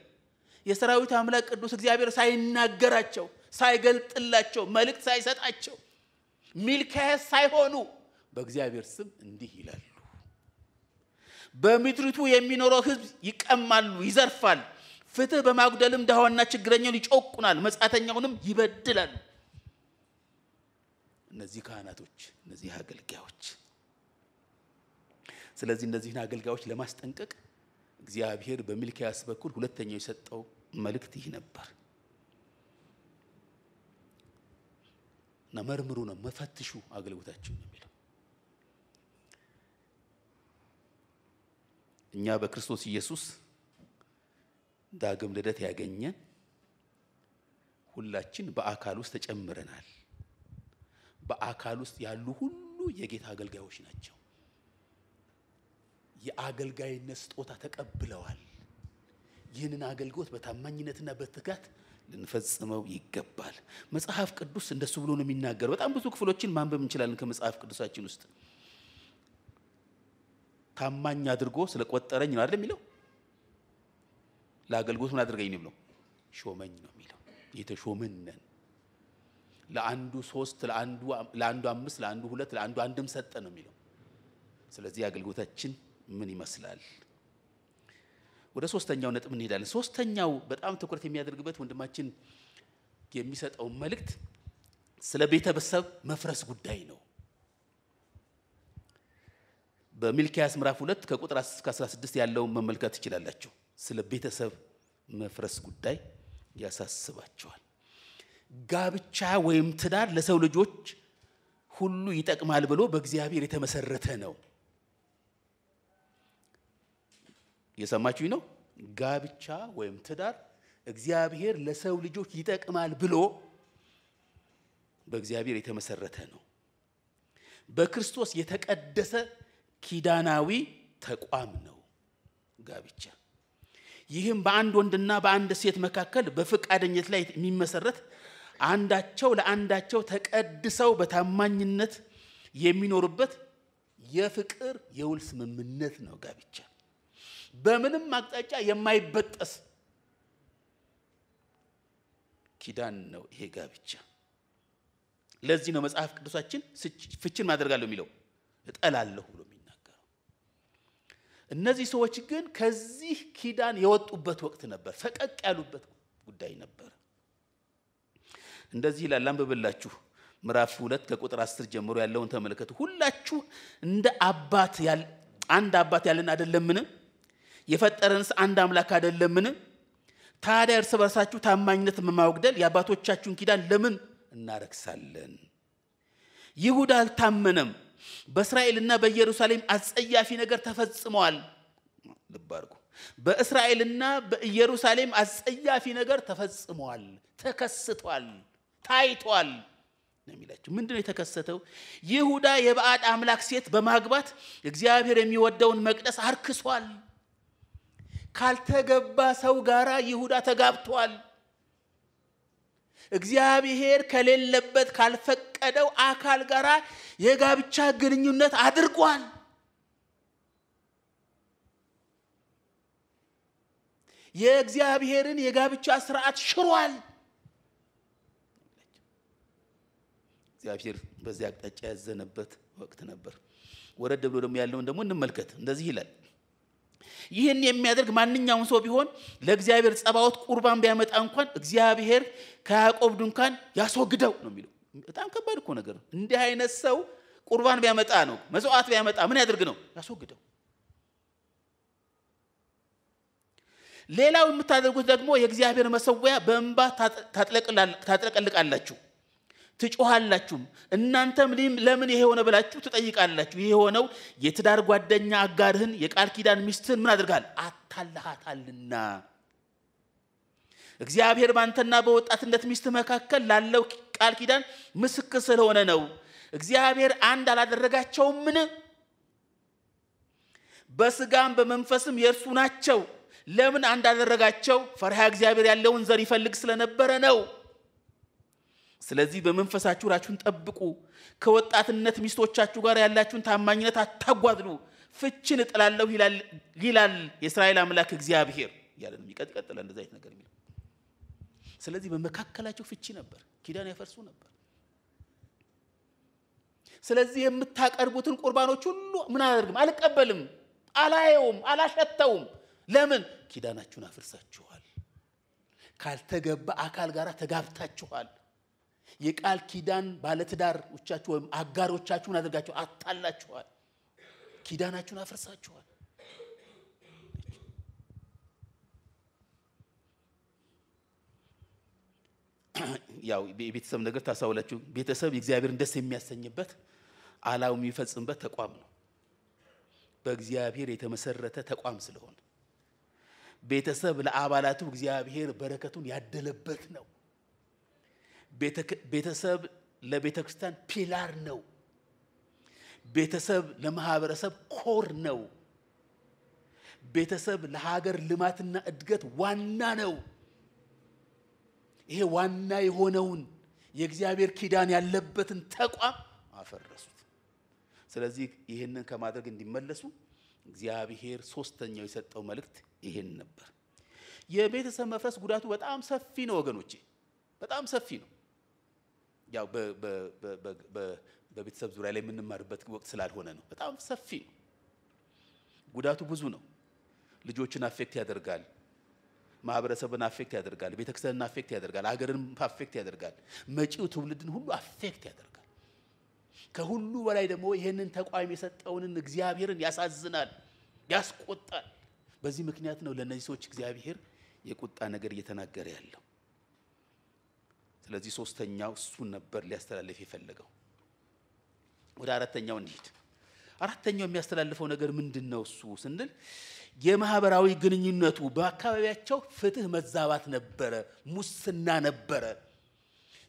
የሰራዊት አምላክ ቅዱስ እግዚአብሔር ሳይናገራቸው፣ ሳይገልጥላቸው፣ መልእክት ሳይሰጣቸው ሚልካያስ ሳይሆኑ በእግዚአብሔር ስም እንዲህ ይላሉ። በምድሪቱ የሚኖረው ህዝብ ይቀማሉ፣ ይዘርፋል። ፍትህ በማጉደልም ድሃዋና ችግረኛውን ይጮቁናል፣ መጻተኛውንም ይበድላል። እነዚህ ካህናቶች፣ እነዚህ አገልጋዮች። ስለዚህ እነዚህን አገልጋዮች ለማስጠንቀቅ እግዚአብሔር በሚልኪያስ በኩል ሁለተኛው የሰጠው መልእክት ይህ ነበር እና መርምሩ ነው መፈትሹ አገልግሎታቸው የሚለው እኛ በክርስቶስ ኢየሱስ ዳግም ልደት ያገኘን ሁላችን በአካል ውስጥ ተጨምረናል። በአካል ውስጥ ያሉ ሁሉ የጌታ አገልጋዮች ናቸው። የአገልጋይነት ስጦታ ተቀብለዋል። ይህንን አገልግሎት በታማኝነትና በትጋት ልንፈጽመው ይገባል። መጽሐፍ ቅዱስ እንደሱ ብሎ ነው የሚናገረው። በጣም ብዙ ክፍሎችን ማንበብ እንችላለን ከመጽሐፍ ቅዱሳችን ውስጥ ታማኝ አድርጎ ስለቆጠረኝ ነው አይደል የሚለው። ለአገልግሎት ምን አድርገኝ ነው የሚለው? ሾመኝ ነው የሚለው። የተሾምን ለአንዱ ሶስት፣ ለአንዱ አምስት፣ ለአንዱ ሁለት፣ ለአንዱ አንድም ሰጠ ነው የሚለው። ስለዚህ አገልግሎታችን ምን ይመስላል? ወደ ሶስተኛው ነጥብ እንሄዳለን። ሶስተኛው በጣም ትኩረት የሚያደርግበት ወንድማችን የሚሰጠው መልእክት ስለ ቤተሰብ መፍረስ ጉዳይ ነው። በሚልኪያስ ምዕራፍ ሁለት ከቁጥር 16 ያለውን መመልከት ትችላላችሁ። ስለ ቤተሰብ መፍረስ ጉዳይ ያሳስባቸዋል። ጋብቻ ወይም ትዳር ለሰው ልጆች ሁሉ ይጠቅማል ብሎ በእግዚአብሔር የተመሰረተ ነው። የሰማችሁኝ ነው። ጋብቻ ወይም ትዳር እግዚአብሔር ለሰው ልጆች ይጠቅማል ብሎ በእግዚአብሔር የተመሰረተ ነው። በክርስቶስ የተቀደሰ ኪዳናዊ ተቋም ነው ጋብቻ። ይህም በአንድ ወንድና በአንድ ሴት መካከል በፈቃደኝነት ላይ የሚመሰረት አንዳቸው ለአንዳቸው ተቀድሰው በታማኝነት የሚኖሩበት የፍቅር የውል ስምምነት ነው ጋብቻ። በምንም አቅጣጫ የማይበጠስ ኪዳን ነው ይሄ ጋብቻ። ለዚህ ነው መጽሐፍ ቅዱሳችን ፍችን ማደርጋለሁ የሚለው እጠላለሁ ብሎ እነዚህ ሰዎች ግን ከዚህ ኪዳን የወጡበት ወቅት ነበር፣ ፈቀቅ ያሉበት ጉዳይ ነበር። እንደዚህ ይላል፣ አንብብላችሁ ምዕራፍ ሁለት ከቁጥር አስር ጀምሮ ያለውን ተመልከቱ። ሁላችሁ እንደ አባት አንድ አባት ያለን አይደለምን? የፈጠረንስ አንድ አምላክ አይደለምን? ታዲያ እርስ በርሳችሁ ታማኝነት መማወግደል የአባቶቻችሁን ኪዳን ለምን እናረክሳለን? ይሁዳ አልታመነም በእስራኤልና በኢየሩሳሌም አጸያፊ ነገር ተፈጽመዋል። ልብ አድርጉ። በእስራኤልና በኢየሩሳሌም አጸያፊ ነገር ተፈጽመዋል፣ ተከስቷል፣ ታይቷል ነው የሚላቸው። ምንድን ነው የተከሰተው? ይሁዳ የበዓል አምላክ ሴት በማግባት እግዚአብሔር የሚወደውን መቅደስ አርክሷል። ካልተገባ ሰው ጋራ ይሁዳ ተጋብቷል። እግዚአብሔር ከሌለበት ካልፈቀደው አካል ጋራ የጋብቻ ግንኙነት አድርጓል። የእግዚአብሔርን የጋብቻ ስርዓት ሽሯል። እግዚአብሔር በዚህ አቅጣጫ ያዘነበት ወቅት ነበር። ወረድ ብሎ ደግሞ ያለውን ደግሞ እንመልከት። እንደዚህ ይላል ይህን የሚያደርግ ማንኛውም ሰው ቢሆን ለእግዚአብሔር ጸባዖት ቁርባን ቢያመጣ እንኳን እግዚአብሔር ከያዕቆብ ድንኳን ያስወግደው ነው የሚለው። በጣም ከባድ እኮ ነገር እንዲህ አይነት ሰው ቁርባን ቢያመጣ ነው መሥዋዕት ቢያመጣ ምን ያደርግ ነው? ያስወግደው። ሌላው የምታደርጉት ደግሞ የእግዚአብሔር መሰዊያ በእንባ ታጥለቀልቃላችሁ፣ ትጮሃላችሁም። እናንተም ለምን ይሄ ሆነ ብላችሁ ትጠይቃላችሁ። ይሄ የሆነው የትዳር ጓደኛ አጋርህን የቃል ኪዳን ሚስትህን ምን አድርጋል? አታልሃታልና እግዚአብሔር ባንተና በወጣትነት ሚስት መካከል ላለው ቃል ኪዳን ምስክር ስለሆነ ነው። እግዚአብሔር አንድ አላደረጋቸውምን? በስጋም በመንፈስም የእርሱ ናቸው። ለምን አንድ አደረጋቸው? ፈሪሃ እግዚአብሔር ያለውን ዘር ይፈልግ ስለነበረ ነው። ስለዚህ በመንፈሳችሁ ራችሁን ጠብቁ። ከወጣትነት ሚስቶቻችሁ ጋር ያላችሁን ታማኝነት አታጓድሉ። ፍችን እጥላለሁ ይላል የእስራኤል አምላክ እግዚአብሔር እያለ ነው የሚቀጥለው። አይነት ነገር የሚለው ስለዚህ በመካከላቸው ፍቺ ነበር። ኪዳን ያፈርሱ ነበር። ስለዚህ የምታቀርቡትን ቁርባኖች ሁሉ ምን አደርግም? አልቀበልም፣ አላየውም፣ አላሸተውም። ለምን? ኪዳናችሁን አፍርሳችኋል። ካልተገባ አካል ጋር ተጋብታችኋል። የቃል ኪዳን ባለትዳሮቻችሁ ወይም አጋሮቻችሁን አድርጋችሁ አታላችኋል። ኪዳናችሁን አፍርሳችኋል። ያው የቤተሰብ ነገር ታሳውላችሁ። ቤተሰብ እግዚአብሔርን ደስ የሚያሰኝበት አላው የሚፈጽምበት ተቋም ነው። በእግዚአብሔር የተመሰረተ ተቋም ስለሆነ ቤተሰብ ለአባላቱ እግዚአብሔር በረከቱን ያደለበት ነው። ቤተሰብ ለቤተ ክርስቲያን ፒላር ነው። ቤተሰብ ለማህበረሰብ ኮር ነው። ቤተሰብ ለሀገር ልማትና እድገት ዋና ነው። ይሄ ዋና የሆነውን የእግዚአብሔር ኪዳን ያለበትን ተቋም አፈረሱት። ስለዚህ ይህንን ከማድረግ እንዲመለሱ እግዚአብሔር ሶስተኛው የሰጠው መልእክት ይሄን ነበር። የቤተሰብ መፍረስ ጉዳቱ በጣም ሰፊ ነው ወገኖቼ፣ በጣም ሰፊ ነው። ያው በቤተሰብ ዙሪያ ላይ የምንማርበት ወቅት ስላልሆነ ነው። በጣም ሰፊ ነው። ጉዳቱ ብዙ ነው። ልጆችን አፌክት ያደርጋል። ማህበረሰብን አፌክት ያደርጋል፣ ቤተክርስቲያንን አፌክት ያደርጋል፣ ሀገርን አፌክት ያደርጋል፣ መጪው ትውልድን ሁሉ አፌክት ያደርጋል። ከሁሉ በላይ ደግሞ ይህንን ተቋም የሰጠውንን እግዚአብሔርን ያሳዝናል፣ ያስቆጣል። በዚህ ምክንያት ነው ለእነዚህ ሰዎች እግዚአብሔር የቁጣ ነገር እየተናገረ ያለው። ስለዚህ ሶስተኛው እሱን ነበር ሊያስተላልፍ የፈለገው። ወደ አራተኛው እንሂድ። አራተኛው የሚያስተላልፈው ነገር ምንድን ነው እሱ ስንል የማህበራዊ ግንኙነቱ በአካባቢያቸው ፍትህ መዛባት ነበረ፣ ሙስና ነበረ።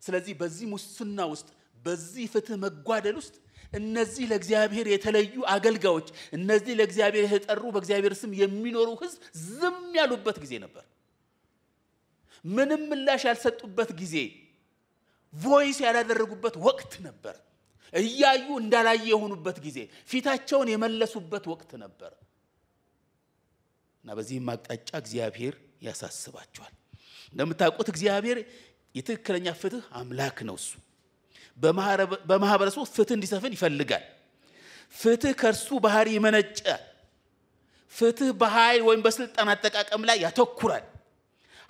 ስለዚህ በዚህ ሙስና ውስጥ በዚህ ፍትህ መጓደል ውስጥ እነዚህ ለእግዚአብሔር የተለዩ አገልጋዮች፣ እነዚህ ለእግዚአብሔር የተጠሩ በእግዚአብሔር ስም የሚኖሩ ህዝብ ዝም ያሉበት ጊዜ ነበር። ምንም ምላሽ ያልሰጡበት ጊዜ፣ ቮይስ ያላደረጉበት ወቅት ነበር። እያዩ እንዳላየ የሆኑበት ጊዜ ፊታቸውን የመለሱበት ወቅት ነበር እና በዚህም አቅጣጫ እግዚአብሔር ያሳስባቸዋል። እንደምታውቁት እግዚአብሔር የትክክለኛ ፍትህ አምላክ ነው። እሱ በማህበረሰቡ ፍትህ እንዲሰፍን ይፈልጋል። ፍትህ ከእርሱ ባህሪ ይመነጫል። ፍትህ በኃይል ወይም በስልጣን አጠቃቀም ላይ ያተኩራል።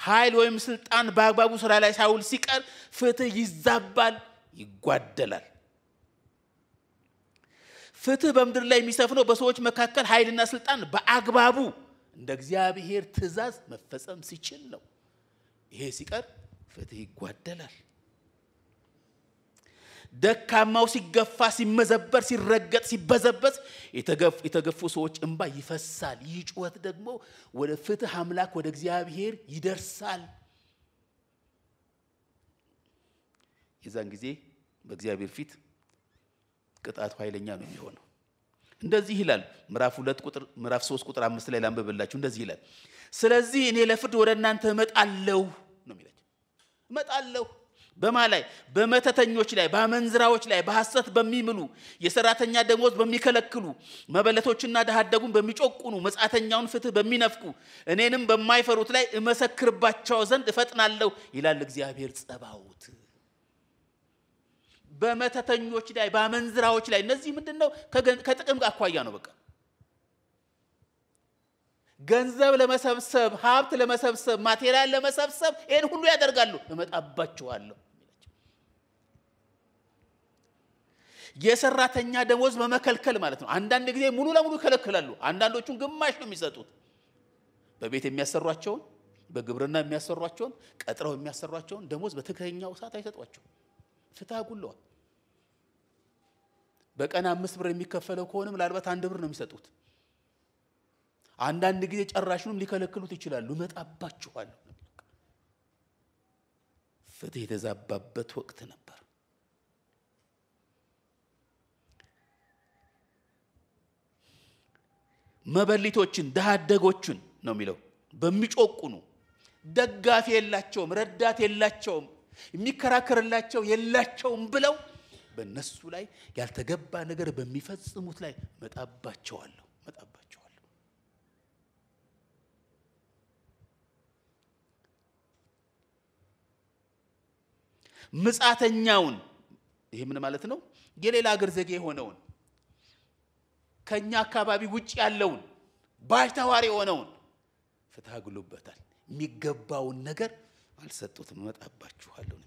ኃይል ወይም ስልጣን በአግባቡ ስራ ላይ ሳይውል ሲቀር ፍትህ ይዛባል፣ ይጓደላል። ፍትህ በምድር ላይ የሚሰፍነው በሰዎች መካከል ኃይልና ስልጣን በአግባቡ እንደ እግዚአብሔር ትእዛዝ መፈጸም ሲችል ነው። ይሄ ሲቀር ፍትህ ይጓደላል። ደካማው ሲገፋ፣ ሲመዘበር፣ ሲረገጥ፣ ሲበዘበዝ የተገፉ ሰዎች እንባ ይፈሳል። ይህ ጩኸት ደግሞ ወደ ፍትህ አምላክ ወደ እግዚአብሔር ይደርሳል። የዛን ጊዜ በእግዚአብሔር ፊት ቅጣቱ ኃይለኛ ነው የሚሆነው። እንደዚህ ይላል ምዕራፍ ሁለት ቁጥር ምዕራፍ ሶስት ቁጥር አምስት ላይ ላንብብላችሁ። እንደዚህ ይላል ስለዚህ እኔ ለፍርድ ወደ እናንተ እመጣለሁ ነው የሚላቸው። እመጣለሁ በማ ላይ በመተተኞች ላይ በአመንዝራዎች ላይ በሐሰት በሚምሉ የሰራተኛ ደሞዝ በሚከለክሉ መበለቶችና ድሃ አደጉን በሚጮቁኑ መጻተኛውን ፍትህ በሚነፍቁ እኔንም በማይፈሩት ላይ እመሰክርባቸው ዘንድ እፈጥናለሁ ይላል እግዚአብሔር ጸባውት። በመተተኞች ላይ በአመንዝራዎች ላይ እነዚህ ምንድን ነው ከጥቅም አኳያ ነው በቃ ገንዘብ ለመሰብሰብ ሀብት ለመሰብሰብ ማቴሪያል ለመሰብሰብ ይህን ሁሉ ያደርጋሉ እመጣባችኋለሁ የሰራተኛ ደሞዝ በመከልከል ማለት ነው አንዳንድ ጊዜ ሙሉ ለሙሉ ይከለክላሉ አንዳንዶቹን ግማሽ ነው የሚሰጡት በቤት የሚያሰሯቸውን በግብርና የሚያሰሯቸውን ቀጥረው የሚያሰሯቸውን ደሞዝ በትክክለኛው ሰዓት አይሰጧቸው ፍትሐ ጉለዋል በቀን አምስት ብር የሚከፈለው ከሆነ ምናልባት አንድ ብር ነው የሚሰጡት። አንዳንድ ጊዜ ጨራሽንም ሊከለክሉት ይችላሉ። እመጣባችኋለሁ። ፍትህ የተዛባበት ወቅት ነበር። መበሊቶችን ደሃደጎችን ነው የሚለው በሚጮቁኑ ደጋፊ የላቸውም፣ ረዳት የላቸውም፣ የሚከራከርላቸው የላቸውም ብለው በእነሱ ላይ ያልተገባ ነገር በሚፈጽሙት ላይ መጣባቸዋለሁ መጣባቸዋለሁ። ምጻተኛውን ይሄ ምን ማለት ነው? የሌላ አገር ዜጋ የሆነውን ከኛ አካባቢ ውጭ ያለውን ባይተዋር የሆነውን ፍትህ ግሎበታል የሚገባውን ነገር አልሰጡትም። መጣባችኋለሁ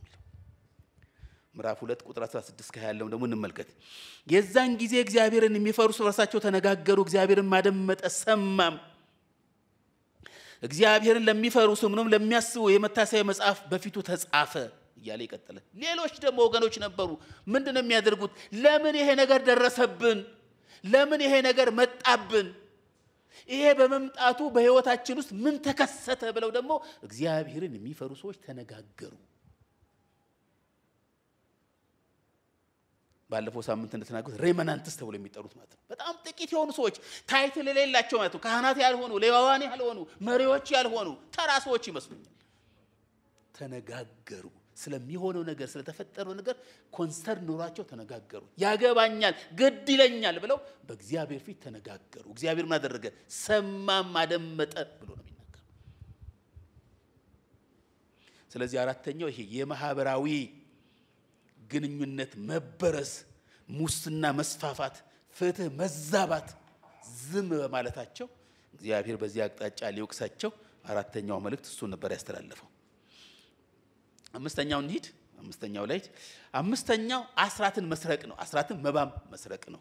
ምዕራፍ 2 ቁጥር 16 ከ20 ያለው ደግሞ እንመልከት። የዛን ጊዜ እግዚአብሔርን የሚፈሩ እርስ ተነጋገሩ፣ እግዚአብሔርን ማደመጠ ሰማም። እግዚአብሔርን ለሚፈሩ ስሙንም ለሚያስቡ የመታሰቢያ መጽሐፍ በፊቱ ተጻፈ እያለ ይቀጥላል። ሌሎች ደግሞ ወገኖች ነበሩ። ምንድን ነው የሚያደርጉት? ለምን ይሄ ነገር ደረሰብን? ለምን ይሄ ነገር መጣብን? ይሄ በመምጣቱ በህይወታችን ውስጥ ምን ተከሰተ? ብለው ደግሞ እግዚአብሔርን የሚፈሩ ሰዎች ተነጋገሩ። ባለፈው ሳምንት እንደተናገሩት ሬመናንትስ ተብሎ የሚጠሩት ማለት ነው። በጣም ጥቂት የሆኑ ሰዎች ታይትል የሌላቸው ማለት ነው። ካህናት ያልሆኑ፣ ሌዋዋን ያልሆኑ፣ መሪዎች ያልሆኑ ተራ ሰዎች ይመስሉኛል። ተነጋገሩ። ስለሚሆነው ነገር ስለተፈጠረው ነገር ኮንሰርን ኖሯቸው ተነጋገሩ። ያገባኛል፣ ግድ ይለኛል ብለው በእግዚአብሔር ፊት ተነጋገሩ። እግዚአብሔር ምን አደረገ? ሰማም፣ አደመጠ ብሎ ነው የሚናገረው። ስለዚህ አራተኛው ይሄ የማህበራዊ ግንኙነት መበረዝ፣ ሙስና መስፋፋት፣ ፍትህ መዛባት ዝም በማለታቸው እግዚአብሔር በዚህ አቅጣጫ ሊወቅሳቸው አራተኛው መልእክት እሱ ነበር ያስተላለፈው። አምስተኛው እንሂድ። አምስተኛው ላይ አምስተኛው አስራትን መስረቅ ነው። አስራትን መባም መስረቅ ነው።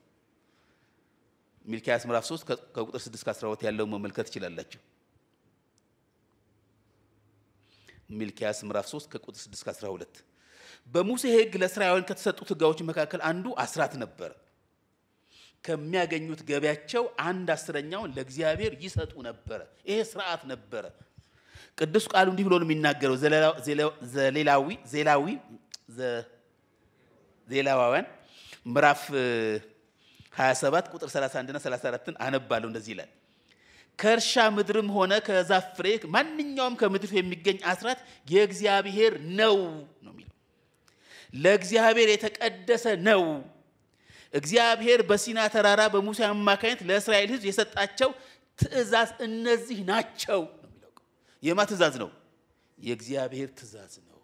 ሚልኪያስ ምዕራፍ 3 ከቁጥር 6 እስከ 12 ያለውን መመልከት ትችላላችሁ። ሚልኪያስ ምዕራፍ 3 ከቁጥር 6 እስከ 12 በሙሴ ሕግ ለእስራኤል ከተሰጡት ሕጋዎች መካከል አንዱ አስራት ነበር። ከሚያገኙት ገቢያቸው አንድ አስረኛውን ለእግዚአብሔር ይሰጡ ነበረ። ይሄ ስርዓት ነበረ። ቅዱስ ቃሉ እንዲህ ብሎ ነው የሚናገረው ዘሌላዊ ዜላዊ ዜላዋውያን ምዕራፍ 27 ቁጥር 31 እና 34 አነባለሁ። እንደዚህ ይላል ከእርሻ ምድርም ሆነ ከዛፍ ፍሬ ማንኛውም ከምድር የሚገኝ አስራት የእግዚአብሔር ነው ነው ለእግዚአብሔር የተቀደሰ ነው። እግዚአብሔር በሲና ተራራ በሙሴ አማካኝነት ለእስራኤል ሕዝብ የሰጣቸው ትእዛዝ እነዚህ ናቸው ነው የማ ትእዛዝ ነው? የእግዚአብሔር ትእዛዝ ነው።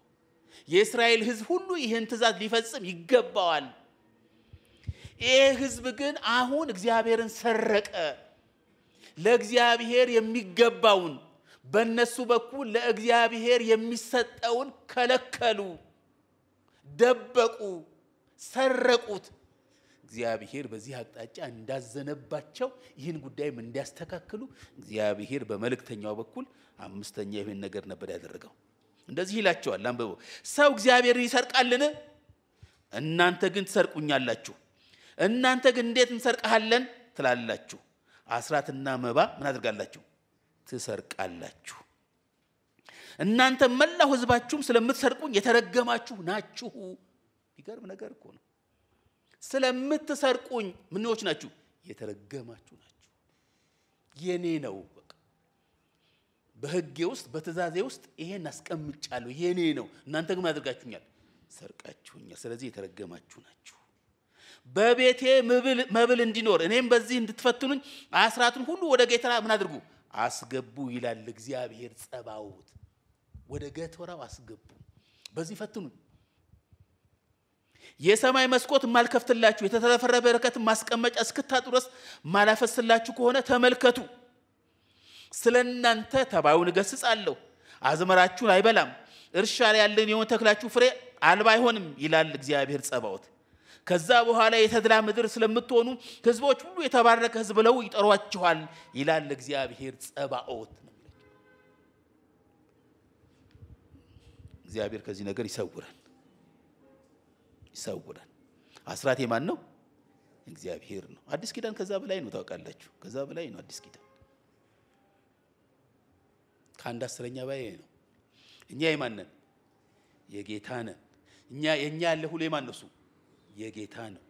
የእስራኤል ሕዝብ ሁሉ ይህን ትእዛዝ ሊፈጽም ይገባዋል። ይህ ሕዝብ ግን አሁን እግዚአብሔርን ሰረቀ። ለእግዚአብሔር የሚገባውን በእነሱ በኩል ለእግዚአብሔር የሚሰጠውን ከለከሉ። ደበቁ፣ ሰረቁት። እግዚአብሔር በዚህ አቅጣጫ እንዳዘነባቸው ይህን ጉዳይም እንዲያስተካክሉ እግዚአብሔር በመልእክተኛው በኩል አምስተኛ ይህን ነገር ነበር ያደረገው። እንደዚህ ይላቸዋል፣ አንብበው ሰው እግዚአብሔርን ይሰርቃልን? እናንተ ግን ትሰርቁኛላችሁ። እናንተ ግን እንዴት እንሰርቅሃለን ትላላችሁ። አስራትና መባ ምን አድርጋላችሁ? ትሰርቃላችሁ። እናንተ መላው ህዝባችሁም ስለምትሰርቁኝ የተረገማችሁ ናችሁ። ይገርም ነገር እኮ ነው። ስለምትሰርቁኝ ምንዎች ናችሁ? የተረገማችሁ ናችሁ። የኔ ነው በህጌ ውስጥ በትእዛዜ ውስጥ ይሄን አስቀምጫለሁ፣ የኔ ነው። እናንተ ግን አድርጋችሁኛል፣ ሰርቃችሁኛል። ስለዚህ የተረገማችሁ ናችሁ። በቤቴ መብል እንዲኖር እኔም በዚህ እንድትፈትኑኝ አስራቱን ሁሉ ወደ ጌታ ምን አድርጉ አስገቡ ይላል እግዚአብሔር ጸባውት። ወደ ገቶራው አስገቡ። በዚህ ፈትኑ። የሰማይ መስኮት ማልከፍትላችሁ የተተረፈረ በረከት ማስቀመጫ እስክታጡ ድረስ ማላፈስላችሁ ከሆነ ተመልከቱ። ስለ እናንተ ተባዩን እገስጻለሁ፣ አዝመራችሁን አይበላም፣ እርሻ ላይ ያለን የሆነ ተክላችሁ ፍሬ አልባ አይሆንም ይላል እግዚአብሔር ጸባዖት። ከዛ በኋላ የተድላ ምድር ስለምትሆኑ ሕዝቦች ሁሉ የተባረከ ሕዝብ ብለው ይጠሯችኋል ይላል እግዚአብሔር ጸባዖት። እግዚአብሔር ከዚህ ነገር ይሰውረን ይሰውረን። አስራት የማን ነው? እግዚአብሔር ነው። አዲስ ኪዳን ከዛ በላይ ነው። ታውቃላችሁ፣ ከዛ በላይ ነው። አዲስ ኪዳን ከአንድ አስረኛ በላይ ነው። እኛ የማን ነን? የጌታ ነን። እኛ የእኛ ያለ ሁሉ የማን ነው? እሱ የጌታ ነው።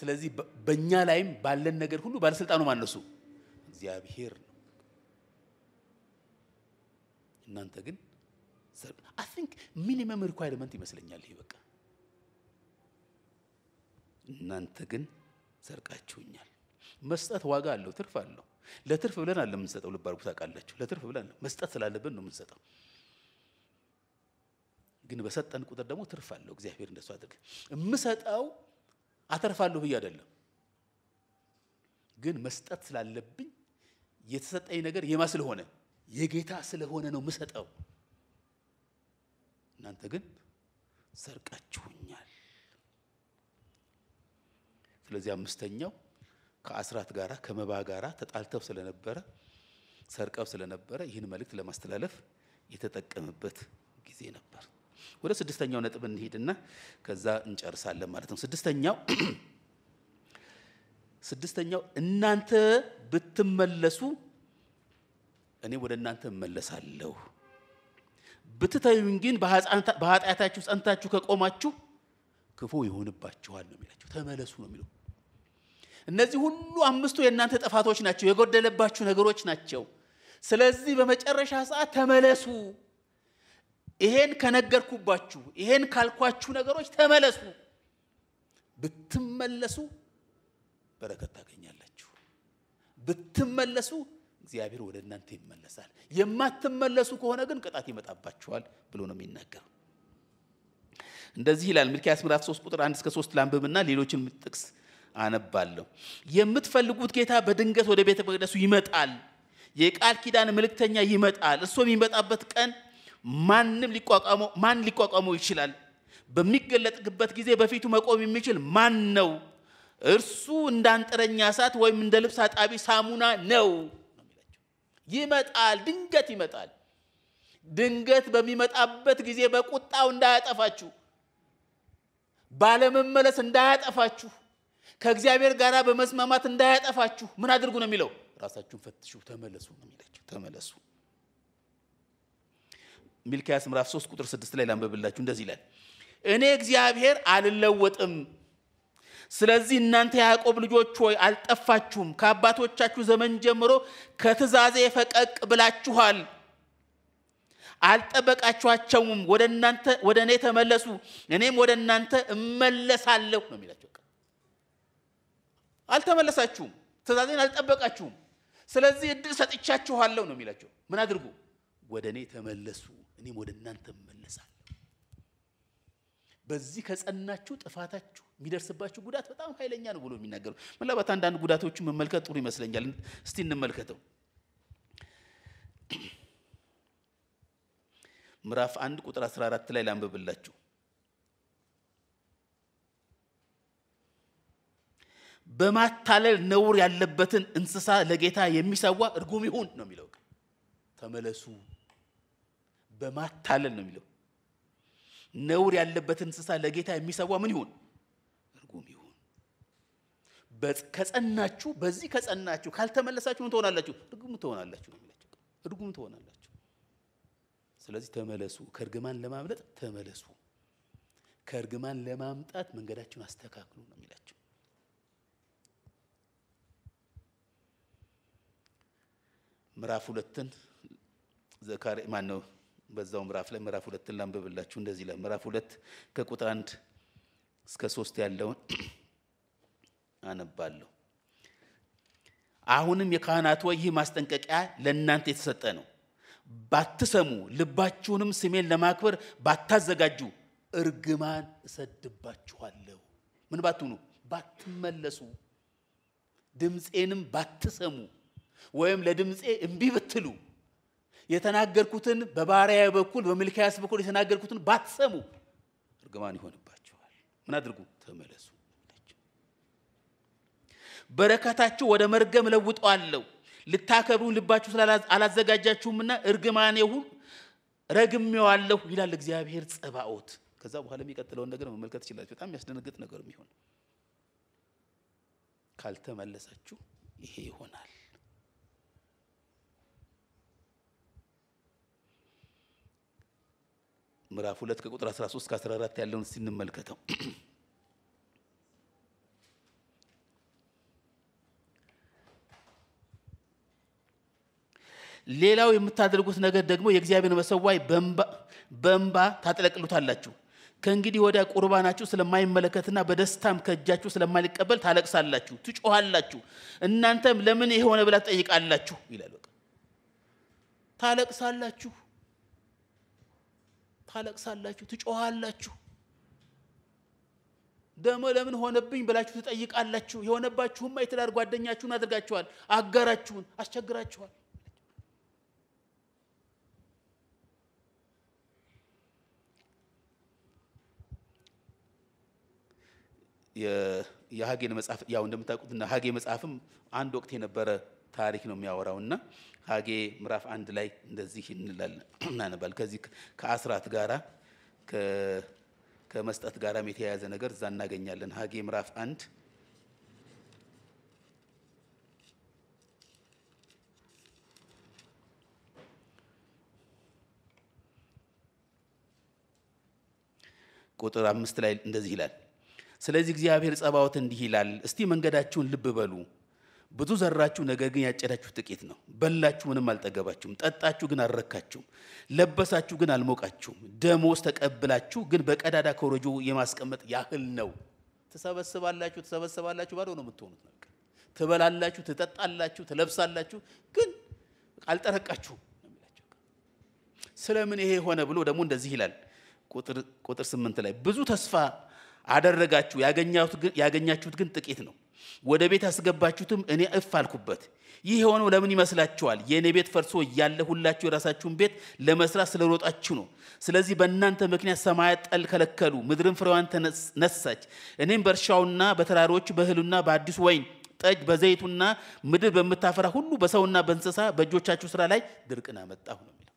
ስለዚህ በእኛ ላይም ባለን ነገር ሁሉ ባለስልጣኑ ማን ነው? እሱ እግዚአብሔር ነው። እናንተ ግን አይ ቲንክ ሚኒመም ሪኳይርመንት ይመስለኛል ይሄ በቃ። እናንተ ግን ሰርቃችሁኛል። መስጠት ዋጋ አለው፣ ትርፍ አለው። ለትርፍ ብለን አለ የምንሰጠው። ልብ አድርጉት፣ ታውቃላችሁ። ለትርፍ ብለን መስጠት ስላለብን ነው የምንሰጠው። ግን በሰጠን ቁጥር ደግሞ ትርፍ አለው። እግዚአብሔር እንደሱ አድርገ የምሰጠው አተርፋለሁ ብዬ አይደለም፣ ግን መስጠት ስላለብኝ የተሰጠኝ ነገር የማ ስለሆነ የጌታ ስለሆነ ነው የምሰጠው። እናንተ ግን ሰርቃችሁኛል። ስለዚህ አምስተኛው ከአስራት ጋራ ከመባ ጋራ ተጣልተው ስለነበረ ሰርቀው ስለነበረ ይህን መልእክት ለማስተላለፍ የተጠቀምበት ጊዜ ነበር። ወደ ስድስተኛው ነጥብ እንሄድና ከዛ እንጨርሳለን ማለት ነው። ስድስተኛው *clears throat* ስድስተኛው እናንተ ብትመለሱ እኔ ወደ እናንተ እመለሳለሁ ብትተዩኝ ግን በኃጢአታችሁ ጸንታችሁ ከቆማችሁ ክፉ ይሆንባችኋል ነው የሚላቸው። ተመለሱ ነው የሚለው። እነዚህ ሁሉ አምስቱ የእናንተ ጥፋቶች ናቸው፣ የጎደለባችሁ ነገሮች ናቸው። ስለዚህ በመጨረሻ ሰዓት ተመለሱ፣ ይሄን ከነገርኩባችሁ፣ ይሄን ካልኳችሁ ነገሮች ተመለሱ። ብትመለሱ በረከት ታገኛላችሁ። ብትመለሱ እግዚአብሔር ወደ እናንተ ይመለሳል። የማትመለሱ ከሆነ ግን ቅጣት ይመጣባችኋል ብሎ ነው የሚናገረው። እንደዚህ ይላል ሚልክያስ ምዕራፍ 3 ቁጥር 1 እስከ 3 ላንብብና ሌሎችን ጥቅስ አነባለሁ። የምትፈልጉት ጌታ በድንገት ወደ ቤተ መቅደሱ ይመጣል። የቃል ኪዳን መልእክተኛ ይመጣል። እሱ የሚመጣበት ቀን ማንም ሊቋቋመው ማን ሊቋቋመው ይችላል? በሚገለጥበት ጊዜ በፊቱ መቆም የሚችል ማን ነው? እርሱ እንደ አንጥረኛ እሳት ወይም እንደ ልብስ አጣቢ ሳሙና ነው። ይመጣል። ድንገት ይመጣል። ድንገት በሚመጣበት ጊዜ በቁጣው እንዳያጠፋችሁ፣ ባለመመለስ እንዳያጠፋችሁ፣ ከእግዚአብሔር ጋር በመስማማት እንዳያጠፋችሁ ምን አድርጉ ነው የሚለው? ራሳችሁን ፈትሹ፣ ተመለሱ ነው የሚላቸው። ተመለሱ። ሚልክያስ ምዕራፍ 3 ቁጥር 6 ላይ ላንበብላችሁ። እንደዚህ ይላል፣ እኔ እግዚአብሔር አልለወጥም ስለዚህ እናንተ ያዕቆብ ልጆች ሆይ አልጠፋችሁም፣ ከአባቶቻችሁ ዘመን ጀምሮ ከትእዛዜ ፈቀቅ ብላችኋል፣ አልጠበቃችኋቸውም። ወደ እናንተ ወደ እኔ ተመለሱ፣ እኔም ወደ እናንተ እመለሳለሁ ነው የሚላቸው። አልተመለሳችሁም፣ ትእዛዜን አልጠበቃችሁም። ስለዚህ እድል ሰጥቻችኋለሁ ነው የሚላቸው። ምን አድርጉ? ወደ እኔ ተመለሱ፣ እኔም ወደ እናንተ እመለሳለሁ። በዚህ ከጸናችሁ ጥፋታችሁ የሚደርስባችሁ ጉዳት በጣም ኃይለኛ ነው ብሎ የሚናገሩ ምናልባት አንዳንድ ጉዳቶችን መመልከት ጥሩ ይመስለኛል። እስቲ እንመልከተው። ምዕራፍ አንድ ቁጥር 14 ላይ ላንብብላችሁ። በማታለል ነውር ያለበትን እንስሳ ለጌታ የሚሰዋ እርጉም ይሁን ነው የሚለው። ተመለሱ። በማታለል ነው የሚለው ነውር ያለበት እንስሳ ለጌታ የሚሰዋ ምን ይሁን? እርጉም ይሁን። ከጸናችሁ፣ በዚህ ከጸናችሁ ካልተመለሳችሁ ምን ትሆናላችሁ? እርጉም ትሆናላችሁ ነው የሚላቸው። እርጉም ትሆናላችሁ። ስለዚህ ተመለሱ። ከእርግማን ለማምለጥ ተመለሱ። ከእርግማን ለማምጣት መንገዳችሁን አስተካክሉ ነው የሚላቸው። ምዕራፍ ሁለትን ዘካሪ ማን ነው በዛው ምዕራፍ ላይ ምዕራፍ ሁለትን ላንብብላችሁ። እንደዚህ ላይ ምዕራፍ ሁለት ከቁጥር አንድ እስከ ሶስት ያለውን *clears throat* አነባለሁ። አሁንም የካህናት ወይ ይህ ማስጠንቀቂያ ለእናንተ የተሰጠ ነው። ባትሰሙ፣ ልባችሁንም ስሜን ለማክበር ባታዘጋጁ እርግማን እሰድባችኋለሁ። ምን ባትሆኑ? ባትመለሱ፣ ድምፄንም ባትሰሙ ወይም ለድምፄ እምቢ ብትሉ የተናገርኩትን በባሪያ በኩል በሚልክያስ በኩል የተናገርኩትን ባትሰሙ እርግማን ይሆንባችኋል። ምን አድርጉ? ተመለሱ። በረከታችሁ ወደ መርገም ለውጠዋለሁ፣ ልታከብሩን ልባችሁ ስላላዘጋጃችሁምና እርግማን ሁሉ ረግሜዋለሁ ይላል እግዚአብሔር ጸባኦት። ከዛ በኋላ የሚቀጥለውን ነገር መመልከት ትችላችሁ። በጣም የሚያስደነግጥ ነገር የሚሆን ካልተመለሳችሁ ይሄ ይሆናል። ምዕራፍ 2 ከቁጥር 13 ከ14 ያለውን ስንመልከተው ሌላው የምታደርጉት ነገር ደግሞ የእግዚአብሔር መሰዋይ በእንባ ታጥለቅሉታላችሁ። ከእንግዲህ ወዲያ ቁርባናችሁ ስለማይመለከትና በደስታም ከእጃችሁ ስለማይቀበል ታለቅሳላችሁ፣ ትጮኋላችሁ። እናንተም ለምን የሆነ ብላ ትጠይቃላችሁ ይላል። ታለቅሳላችሁ ታለቅሳላችሁ፣ ትጮኋላችሁ። ደሞ ለምን ሆነብኝ ብላችሁ ትጠይቃላችሁ። የሆነባችሁማ የትዳር ጓደኛችሁን አድርጋችኋል፣ አጋራችሁን አስቸግራችኋል። የሀጌን መጽሐፍ ያው እንደምታውቁት ሀጌ መጽሐፍም አንድ ወቅት የነበረ ታሪክ ነው የሚያወራው እና ሐጌ ምዕራፍ አንድ ላይ እንደዚህ *clears throat* እናነባል። ከዚህ ከአስራት ጋራ ከመስጠት ጋራም የተያያዘ ነገር እዛ እናገኛለን። ሐጌ ምዕራፍ አንድ ቁጥር አምስት ላይ እንደዚህ ይላል። ስለዚህ እግዚአብሔር ጸባዖት እንዲህ ይላል፣ እስቲ መንገዳችሁን ልብ በሉ ብዙ ዘራችሁ፣ ነገር ግን ያጨዳችሁ ጥቂት ነው። በላችሁ፣ ምንም አልጠገባችሁም። ጠጣችሁ፣ ግን አልረካችሁም። ለበሳችሁ፣ ግን አልሞቃችሁም። ደሞዝ ተቀብላችሁ፣ ግን በቀዳዳ ኮረጆ የማስቀመጥ ያህል ነው። ትሰበስባላችሁ፣ ትሰበስባላችሁ፣ ባዶ ነው የምትሆኑት። ትበላላችሁ፣ ትጠጣላችሁ፣ ትለብሳላችሁ፣ ግን አልጠረቃችሁም። ስለምን ይሄ ሆነ ብሎ ደግሞ እንደዚህ ይላል ቁጥር ስምንት ላይ ብዙ ተስፋ አደረጋችሁ፣ ያገኛችሁት ግን ጥቂት ነው። ወደ ቤት አስገባችሁትም እኔ እፍ አልኩበት። ይህ የሆነው ለምን ይመስላችኋል? የእኔ ቤት ፈርሶ እያለ ሁላችሁ የራሳችሁን ቤት ለመስራት ስለሮጣችሁ ነው። ስለዚህ በእናንተ ምክንያት ሰማያት ጠል ከለከሉ፣ ምድርን ፍሬዋን ነሳች። እኔም በእርሻውና በተራሮች በእህሉና በአዲሱ ወይን ጠጅ በዘይቱና ምድር በምታፈራ ሁሉ በሰውና በእንስሳ በእጆቻችሁ ስራ ላይ ድርቅን አመጣሁ ነው የሚለው።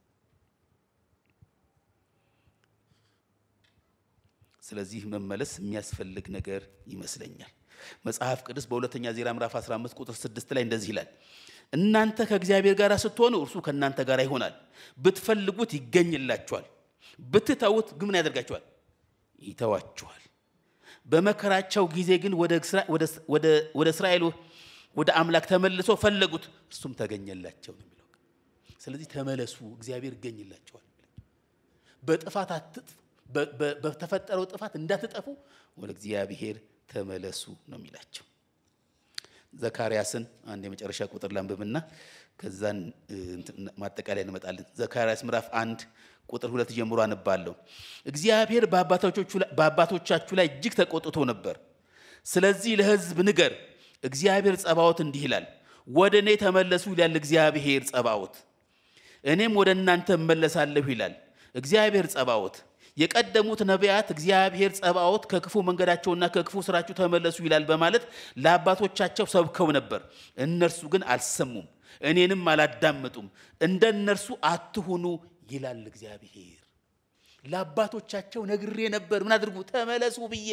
ስለዚህ መመለስ የሚያስፈልግ ነገር ይመስለኛል። መጽሐፍ ቅዱስ በሁለተኛ ዜና ምዕራፍ 15 ቁጥር 6 ላይ እንደዚህ ይላል፣ እናንተ ከእግዚአብሔር ጋር ስትሆኑ እርሱ ከእናንተ ጋር ይሆናል፣ ብትፈልጉት ይገኝላችኋል፣ ብትተውት ግን ምን ያደርጋችኋል? ይተዋችኋል። በመከራቸው ጊዜ ግን ወደ እስራኤል ወደ አምላክ ተመልሶ ፈለጉት፣ እሱም ተገኘላቸው ነው የሚለው። ስለዚህ ተመለሱ፣ እግዚአብሔር ይገኝላቸዋል። በጥፋት በተፈጠረው ጥፋት እንዳትጠፉ ወደ እግዚአብሔር ተመለሱ ነው የሚላቸው። ዘካርያስን አንድ የመጨረሻ ቁጥር ላንብብና ከዛን ማጠቃለያ እንመጣለን። ዘካርያስ ምዕራፍ አንድ ቁጥር ሁለት ጀምሮ አንባለሁ። እግዚአብሔር በአባቶቻችሁ ላይ እጅግ ተቆጥቶ ነበር። ስለዚህ ለሕዝብ ንገር፣ እግዚአብሔር ጸባዖት እንዲህ ይላል፣ ወደ እኔ ተመለሱ ይላል እግዚአብሔር ጸባዖት፣ እኔም ወደ እናንተ እመለሳለሁ ይላል እግዚአብሔር ጸባዖት የቀደሙት ነቢያት እግዚአብሔር ጸባዖት ከክፉ መንገዳቸውና ከክፉ ስራቸው ተመለሱ ይላል በማለት ለአባቶቻቸው ሰብከው ነበር። እነርሱ ግን አልሰሙም፣ እኔንም አላዳመጡም። እንደ እነርሱ አትሁኑ ይላል እግዚአብሔር። ለአባቶቻቸው ነግሬ ነበር። ምን አድርጉ? ተመለሱ ብዬ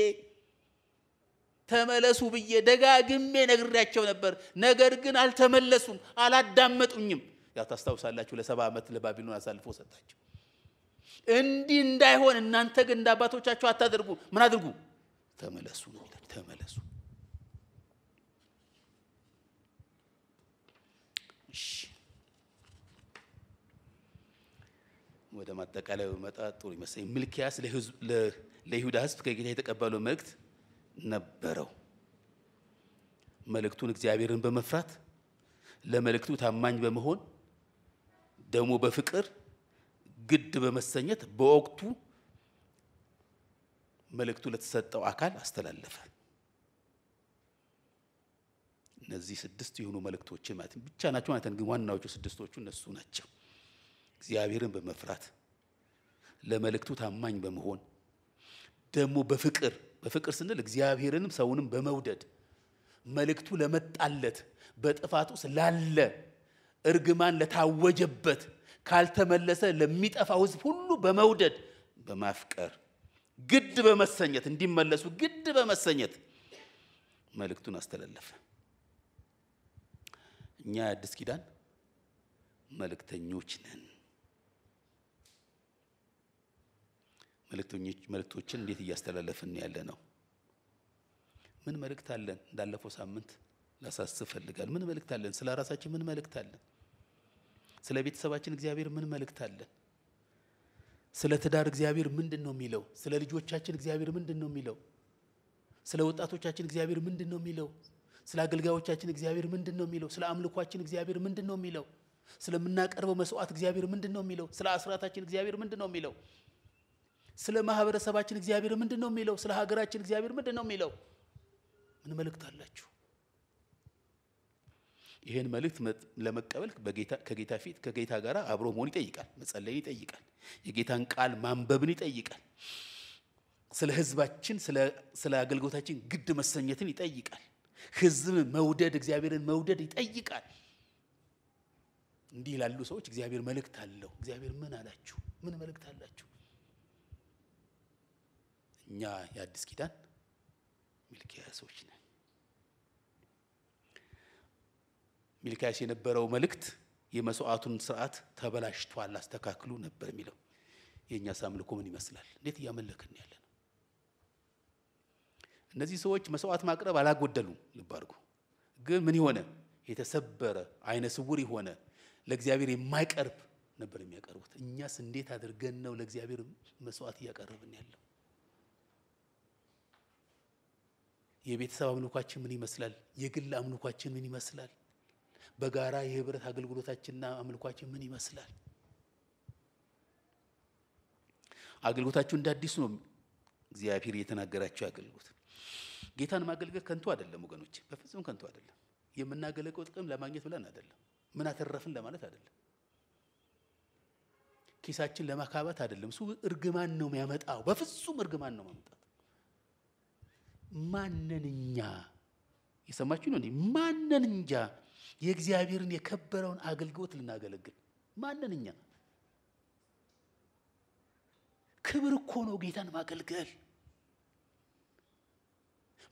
ተመለሱ ብዬ ደጋግሜ ነግሬያቸው ነበር። ነገር ግን አልተመለሱም፣ አላዳመጡኝም። ያው ታስታውሳላችሁ፣ ለሰባ ዓመት ለባቢሎን አሳልፎ ሰጣቸው። እንዲህ እንዳይሆን እናንተ ግን እንደ አባቶቻችሁ አታደርጉ። ምን አድርጉ? ተመለሱ ነው ተመለሱ። ወደ ማጠቃለያ መጣ ጥሩ ይመስለኝ። ሚልኪያስ ለይሁዳ ሕዝብ ከጌታ የተቀበለው መልእክት ነበረው። መልእክቱን እግዚአብሔርን በመፍራት ለመልእክቱ ታማኝ በመሆን ደግሞ በፍቅር ግድ በመሰኘት በወቅቱ መልእክቱ ለተሰጠው አካል አስተላለፈ። እነዚህ ስድስት የሆኑ መልእክቶች ማለት ብቻ ናቸው ማለት ግን ዋናዎቹ ስድስቶቹ እነሱ ናቸው። እግዚአብሔርን በመፍራት ለመልእክቱ ታማኝ በመሆን ደግሞ በፍቅር በፍቅር ስንል እግዚአብሔርንም ሰውንም በመውደድ መልእክቱ ለመጣለት በጥፋት ውስጥ ላለ እርግማን ለታወጀበት ካልተመለሰ ለሚጠፋው ህዝብ ሁሉ በመውደድ በማፍቀር ግድ በመሰኘት እንዲመለሱ ግድ በመሰኘት መልእክቱን አስተላለፈ። እኛ የአዲስ ኪዳን መልእክተኞች ነን። መልእክቶችን እንዴት እያስተላለፍን ያለ ነው? ምን መልእክት አለን? እንዳለፈው ሳምንት ላሳስብ ፈልጋል። ምን መልእክት አለን? ስለ ራሳችን ምን መልእክት አለን? ስለ ቤተሰባችን እግዚአብሔር ምን መልእክት አለን? ስለ ትዳር እግዚአብሔር ምንድን ነው የሚለው? ስለ ልጆቻችን እግዚአብሔር ምንድን ነው የሚለው? ስለ ወጣቶቻችን እግዚአብሔር ምንድን ነው የሚለው? ስለ አገልጋዮቻችን እግዚአብሔር ምንድን ነው የሚለው? ስለ አምልኳችን እግዚአብሔር ምንድን ነው የሚለው? ስለምናቀርበው መስዋዕት እግዚአብሔር ምንድን ነው የሚለው? ስለ አስራታችን እግዚአብሔር ምንድን ነው የሚለው? ስለ ማህበረሰባችን እግዚአብሔር ምንድን ነው የሚለው? ስለ ሀገራችን እግዚአብሔር ምንድን ነው የሚለው? ምን መልእክት አላችሁ? ይህን መልእክት ለመቀበል ከጌታ ፊት ከጌታ ጋር አብሮ መሆን ይጠይቃል፣ መጸለይን ይጠይቃል፣ የጌታን ቃል ማንበብን ይጠይቃል፣ ስለ ህዝባችን ስለ አገልግሎታችን ግድ መሰኘትን ይጠይቃል፣ ህዝብ መውደድ እግዚአብሔርን መውደድ ይጠይቃል። እንዲህ ላሉ ሰዎች እግዚአብሔር መልእክት አለው። እግዚአብሔር ምን አላችሁ? ምን መልእክት አላችሁ? እኛ የአዲስ ኪዳን ሚልኪያ ሰዎች ነን። ሚልኪያስ የነበረው መልእክት የመስዋዕቱን ስርዓት ተበላሽቷል አስተካክሉ ነበር የሚለው። የእኛስ አምልኮ ምን ይመስላል? እንዴት እያመለክን ያለ ነው? እነዚህ ሰዎች መስዋዕት ማቅረብ አላጎደሉም። ልብ አድርጉ። ግን ምን የሆነ የተሰበረ አይነ ስውር የሆነ ለእግዚአብሔር የማይቀርብ ነበር የሚያቀርቡት። እኛስ እንዴት አድርገን ነው ለእግዚአብሔር መስዋዕት እያቀረብን ያለው? የቤተሰብ አምልኳችን ምን ይመስላል? የግል አምልኳችን ምን ይመስላል? በጋራ የህብረት አገልግሎታችንና አምልኳችን ምን ይመስላል? አገልግሎታችሁ እንደ አዲስ ነው። እግዚአብሔር እየተናገራችሁ አገልግሎት ጌታን ማገልገል ከንቱ አይደለም ወገኖች፣ በፍጹም ከንቱ አይደለም። የምናገለገው ጥቅም ለማግኘት ብለን አይደለም፣ ምን አተረፍን ለማለት አይደለም፣ ኪሳችን ለማካባት አይደለም። እሱ እርግማን ነው የሚያመጣው፣ በፍጹም እርግማን ነው ማምጣት። ማነን እኛ የሰማችሁ ነው። ማነን እንጃ የእግዚአብሔርን የከበረውን አገልግሎት ልናገለግል ማንን እኛ ክብር እኮ ነው ጌታን ማገልገል።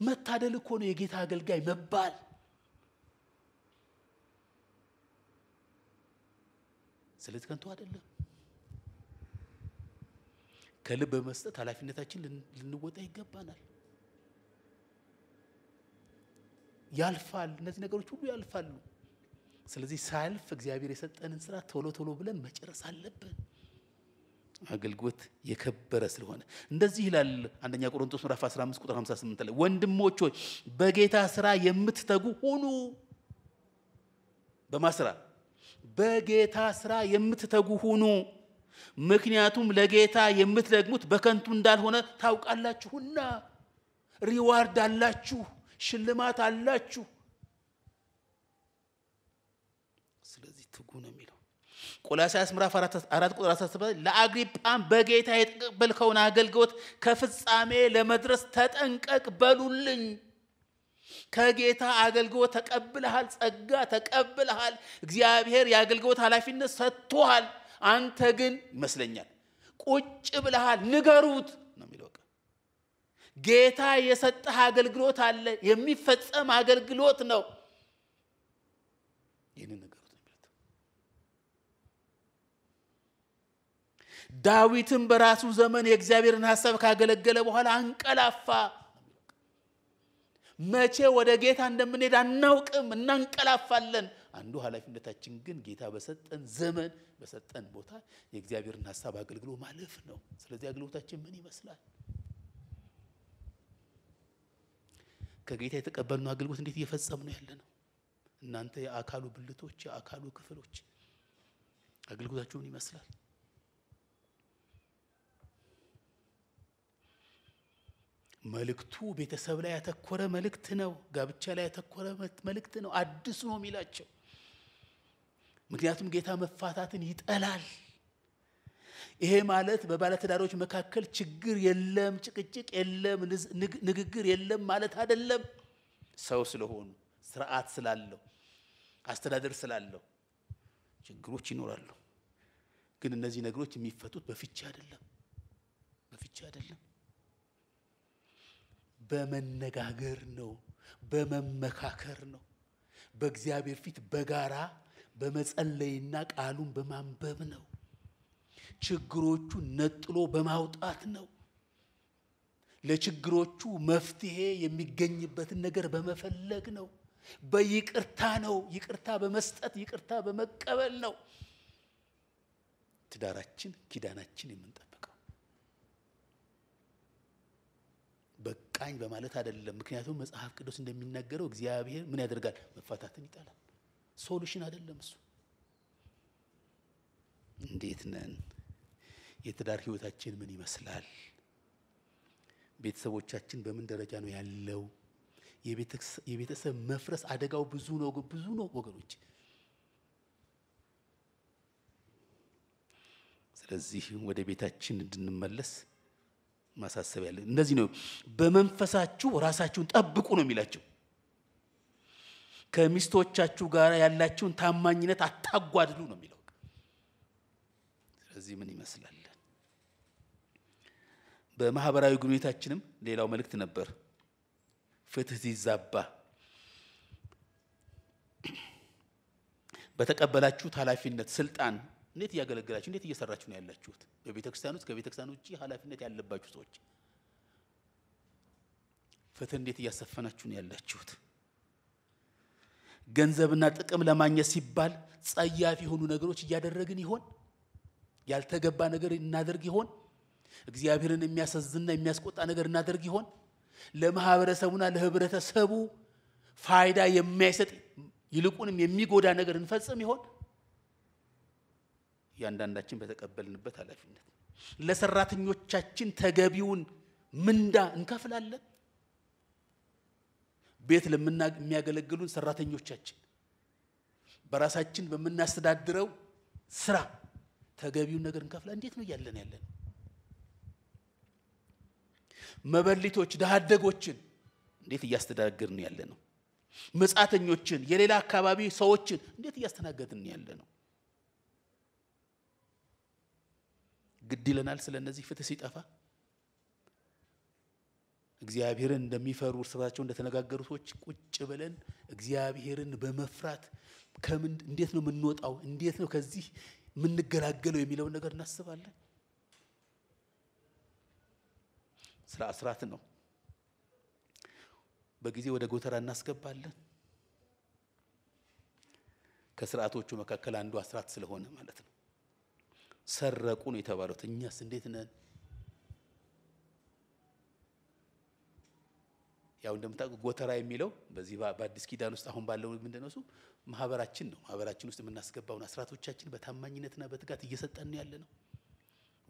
መታደል እኮ ነው የጌታ አገልጋይ መባል። ስለዚህ ከንቱ አይደለም። ከልብ በመስጠት ኃላፊነታችን ልንወጣ ይገባናል። ያልፋል። እነዚህ ነገሮች ሁሉ ያልፋሉ። ስለዚህ ሳያልፍ እግዚአብሔር የሰጠንን ስራ ቶሎ ቶሎ ብለን መጨረስ አለብን። አገልግሎት የከበረ ስለሆነ እንደዚህ ይላል አንደኛ ቆሮንቶስ ምዕራፍ 15 ቁጥር 58 ላይ ወንድሞች ሆይ በጌታ ስራ የምትተጉ ሁኑ። በማስራ በጌታ ስራ የምትተጉ ሁኑ። ምክንያቱም ለጌታ የምትደግሙት በከንቱ እንዳልሆነ ታውቃላችሁና ሪዋርድ አላችሁ። ሽልማት አላችሁ። ስለዚህ ትጉ ነው የሚለው ቆላሲያስ ምዕራፍ አራት ቁጥር አስራ ሰባት ለአግሪጳም በጌታ የተቀበልከውን አገልግሎት ከፍጻሜ ለመድረስ ተጠንቀቅ በሉልኝ። ከጌታ አገልግሎት ተቀብልሃል፣ ጸጋ ተቀብለሃል፣ እግዚአብሔር የአገልግሎት ኃላፊነት ሰጥቶሃል። አንተ ግን ይመስለኛል ቁጭ ብለሃል። ንገሩት ጌታ የሰጠህ አገልግሎት አለ፣ የሚፈጸም አገልግሎት ነው። ይህንን ነገሩት ዳዊትም በራሱ ዘመን የእግዚአብሔርን ሀሳብ ካገለገለ በኋላ አንቀላፋ። መቼ ወደ ጌታ እንደምንሄድ አናውቅም፣ እናንቀላፋለን። አንዱ ኃላፊነታችን ግን ጌታ በሰጠን ዘመን በሰጠን ቦታ የእግዚአብሔርን ሀሳብ አገልግሎ ማለፍ ነው። ስለዚህ አገልግሎታችን ምን ይመስላል? ከጌታ የተቀበልነው አገልግሎት እንዴት እየፈጸም ነው ያለ ነው። እናንተ የአካሉ ብልቶች፣ የአካሉ ክፍሎች አገልግሎታችሁ ምን ይመስላል? መልእክቱ ቤተሰብ ላይ ያተኮረ መልእክት ነው። ጋብቻ ላይ ያተኮረ መልእክት ነው። አዲሱ ነው የሚላቸው። ምክንያቱም ጌታ መፋታትን ይጠላል። ይሄ ማለት በባለትዳሮች መካከል ችግር የለም፣ ጭቅጭቅ የለም፣ ንግግር የለም ማለት አይደለም። ሰው ስለሆኑ ስርዓት ስላለው አስተዳደር ስላለው ችግሮች ይኖራሉ። ግን እነዚህ ነገሮች የሚፈቱት በፍቺ አይደለም፣ በፍቺ አይደለም፣ በመነጋገር ነው፣ በመመካከር ነው፣ በእግዚአብሔር ፊት በጋራ በመጸለይና ቃሉን በማንበብ ነው። ችግሮቹ ነጥሎ በማውጣት ነው። ለችግሮቹ መፍትሄ የሚገኝበትን ነገር በመፈለግ ነው። በይቅርታ ነው። ይቅርታ በመስጠት ይቅርታ በመቀበል ነው ትዳራችን ኪዳናችን የምንጠብቀው። በቃኝ በማለት አይደለም። ምክንያቱም መጽሐፍ ቅዱስ እንደሚናገረው እግዚአብሔር ምን ያደርጋል? መፋታትን ይጣላል። ሶሉሽን አይደለም እሱ። እንዴት ነን? የትዳር ህይወታችን ምን ይመስላል? ቤተሰቦቻችን በምን ደረጃ ነው ያለው? የቤተሰብ መፍረስ አደጋው ብዙ ነው፣ ብዙ ነው ወገኖች። ስለዚህ ወደ ቤታችን እንድንመለስ ማሳሰብ ያለ እነዚህ ነው። በመንፈሳችሁ ራሳችሁን ጠብቁ ነው የሚላቸው። ከሚስቶቻችሁ ጋር ያላችሁን ታማኝነት አታጓድሉ ነው የሚለው። ስለዚህ ምን ይመስላል? በማህበራዊ ግንኙነታችንም ሌላው መልእክት ነበር። ፍትህ ሲዛባ በተቀበላችሁት ኃላፊነት ስልጣን እንዴት እያገለገላችሁ እንዴት እየሰራችሁ ነው ያላችሁት? በቤተ ክርስቲያን ውስጥ ከቤተ ክርስቲያን ውጭ ኃላፊነት ያለባችሁ ሰዎች ፍትህ እንዴት እያሰፈናችሁ ነው ያላችሁት? ገንዘብና ጥቅም ለማግኘት ሲባል ጸያፍ የሆኑ ነገሮች እያደረግን ይሆን? ያልተገባ ነገር እናደርግ ይሆን? እግዚአብሔርን የሚያሳዝንና የሚያስቆጣ ነገር እናደርግ ይሆን? ለማህበረሰቡና ለህብረተሰቡ ፋይዳ የማይሰጥ ይልቁንም የሚጎዳ ነገር እንፈጽም ይሆን? እያንዳንዳችን በተቀበልንበት ኃላፊነት ለሰራተኞቻችን ተገቢውን ምንዳ እንከፍላለን። ቤት ለሚያገለግሉን ሰራተኞቻችን በራሳችን በምናስተዳድረው ስራ ተገቢውን ነገር እንከፍላ እንዴት ነው እያለን ያለን መበሊቶች፣ ደሃደጎችን እንዴት እያስተዳገርን ያለ ነው? መጻተኞችን፣ የሌላ አካባቢ ሰዎችን እንዴት እያስተናገድን ያለ ነው? ግድ ይለናል ስለ እነዚህ ፍትህ ሲጠፋ እግዚአብሔርን እንደሚፈሩ እርስ በርሳቸው እንደተነጋገሩ ሰዎች ቁጭ ብለን እግዚአብሔርን በመፍራት ከምን እንዴት ነው የምንወጣው፣ እንዴት ነው ከዚህ የምንገላገለው የሚለውን ነገር እናስባለን። ስራ አስራት ነው። በጊዜ ወደ ጎተራ እናስገባለን። ከስርዓቶቹ መካከል አንዱ አስራት ስለሆነ ማለት ነው። ሰረቁ ነው የተባሉት። እኛስ እንዴት ነን? ያው እንደምታውቁ ጎተራ የሚለው በዚህ በአዲስ ኪዳን ውስጥ አሁን ባለው ምንድነው እሱ ማህበራችን ነው። ማህበራችን ውስጥ የምናስገባውን አስራቶቻችን በታማኝነትና በትጋት እየሰጠን ያለ ነው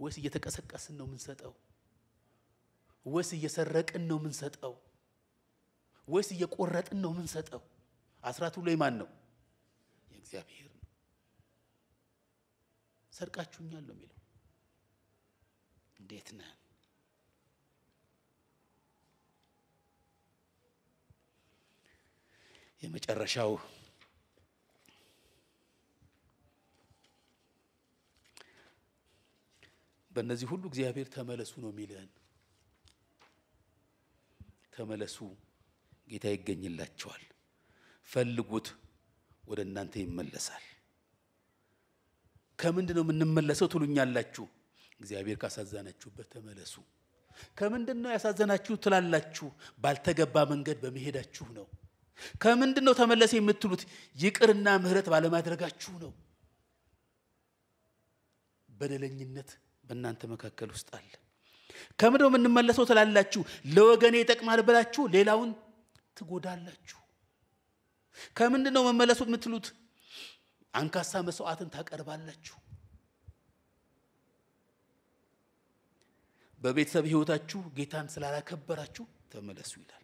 ወይስ እየተቀሰቀስን ነው የምንሰጠው? ወይስ እየሰረቅን ነው የምንሰጠው? ወይስ እየቆረጥን ነው የምንሰጠው? አስራት ሁሉ የማን ነው? የእግዚአብሔር ነው። ሰርቃችሁኛል ነው የሚለው። እንዴት ነህ? የመጨረሻው በእነዚህ ሁሉ እግዚአብሔር ተመለሱ ነው የሚለን። ተመለሱ፣ ጌታ ይገኝላቸዋል። ፈልጉት፣ ወደ እናንተ ይመለሳል። ከምንድን ነው የምንመለሰው ትሉኛላችሁ። እግዚአብሔር ካሳዘናችሁበት ተመለሱ። ከምንድን ነው ያሳዘናችሁ ትላላችሁ። ባልተገባ መንገድ በመሄዳችሁ ነው። ከምንድን ነው ተመለሰ የምትሉት? ይቅርና ምሕረት ባለማድረጋችሁ ነው። በደለኝነት በእናንተ መካከል ውስጥ አለ። ከምድር የምንመለሰው ትላላችሁ፣ ለወገኔ ይጠቅማል ብላችሁ ሌላውን ትጎዳላችሁ። ከምንድን ነው መመለሱ የምትሉት? አንካሳ መስዋዕትን ታቀርባላችሁ። በቤተሰብ ህይወታችሁ ጌታን ስላላከበራችሁ ተመለሱ ይላል።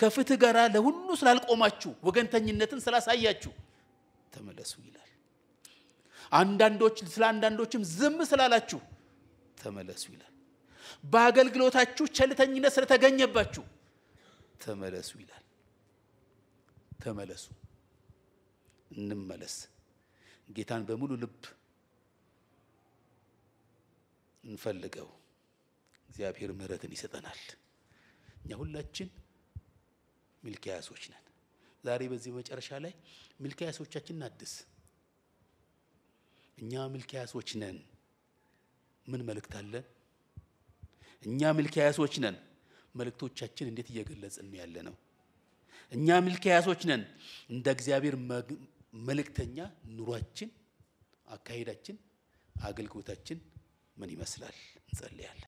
ከፍትህ ጋር ለሁሉ ስላልቆማችሁ፣ ወገንተኝነትን ስላሳያችሁ ተመለሱ ይላል። አንዳንዶች ስለ አንዳንዶችም ዝም ስላላችሁ ተመለሱ ይላል። በአገልግሎታችሁ ቸልተኝነት ስለተገኘባችሁ ተመለሱ ይላል። ተመለሱ፣ እንመለስ። ጌታን በሙሉ ልብ እንፈልገው። እግዚአብሔር ምሕረትን ይሰጠናል። እኛ ሁላችን ሚልኪያሶች ነን። ዛሬ በዚህ መጨረሻ ላይ ሚልኪያሶቻችን አድስ እኛ ሚልኪያሶች ነን። ምን መልእክት አለን? እኛ ሚልኪያሶች ነን። መልእክቶቻችን እንዴት እየገለጽን ያለ ነው? እኛ ሚልኪያሶች ነን። እንደ እግዚአብሔር መልእክተኛ ኑሯችን፣ አካሄዳችን፣ አገልግሎታችን ምን ይመስላል? እንጸልያለን።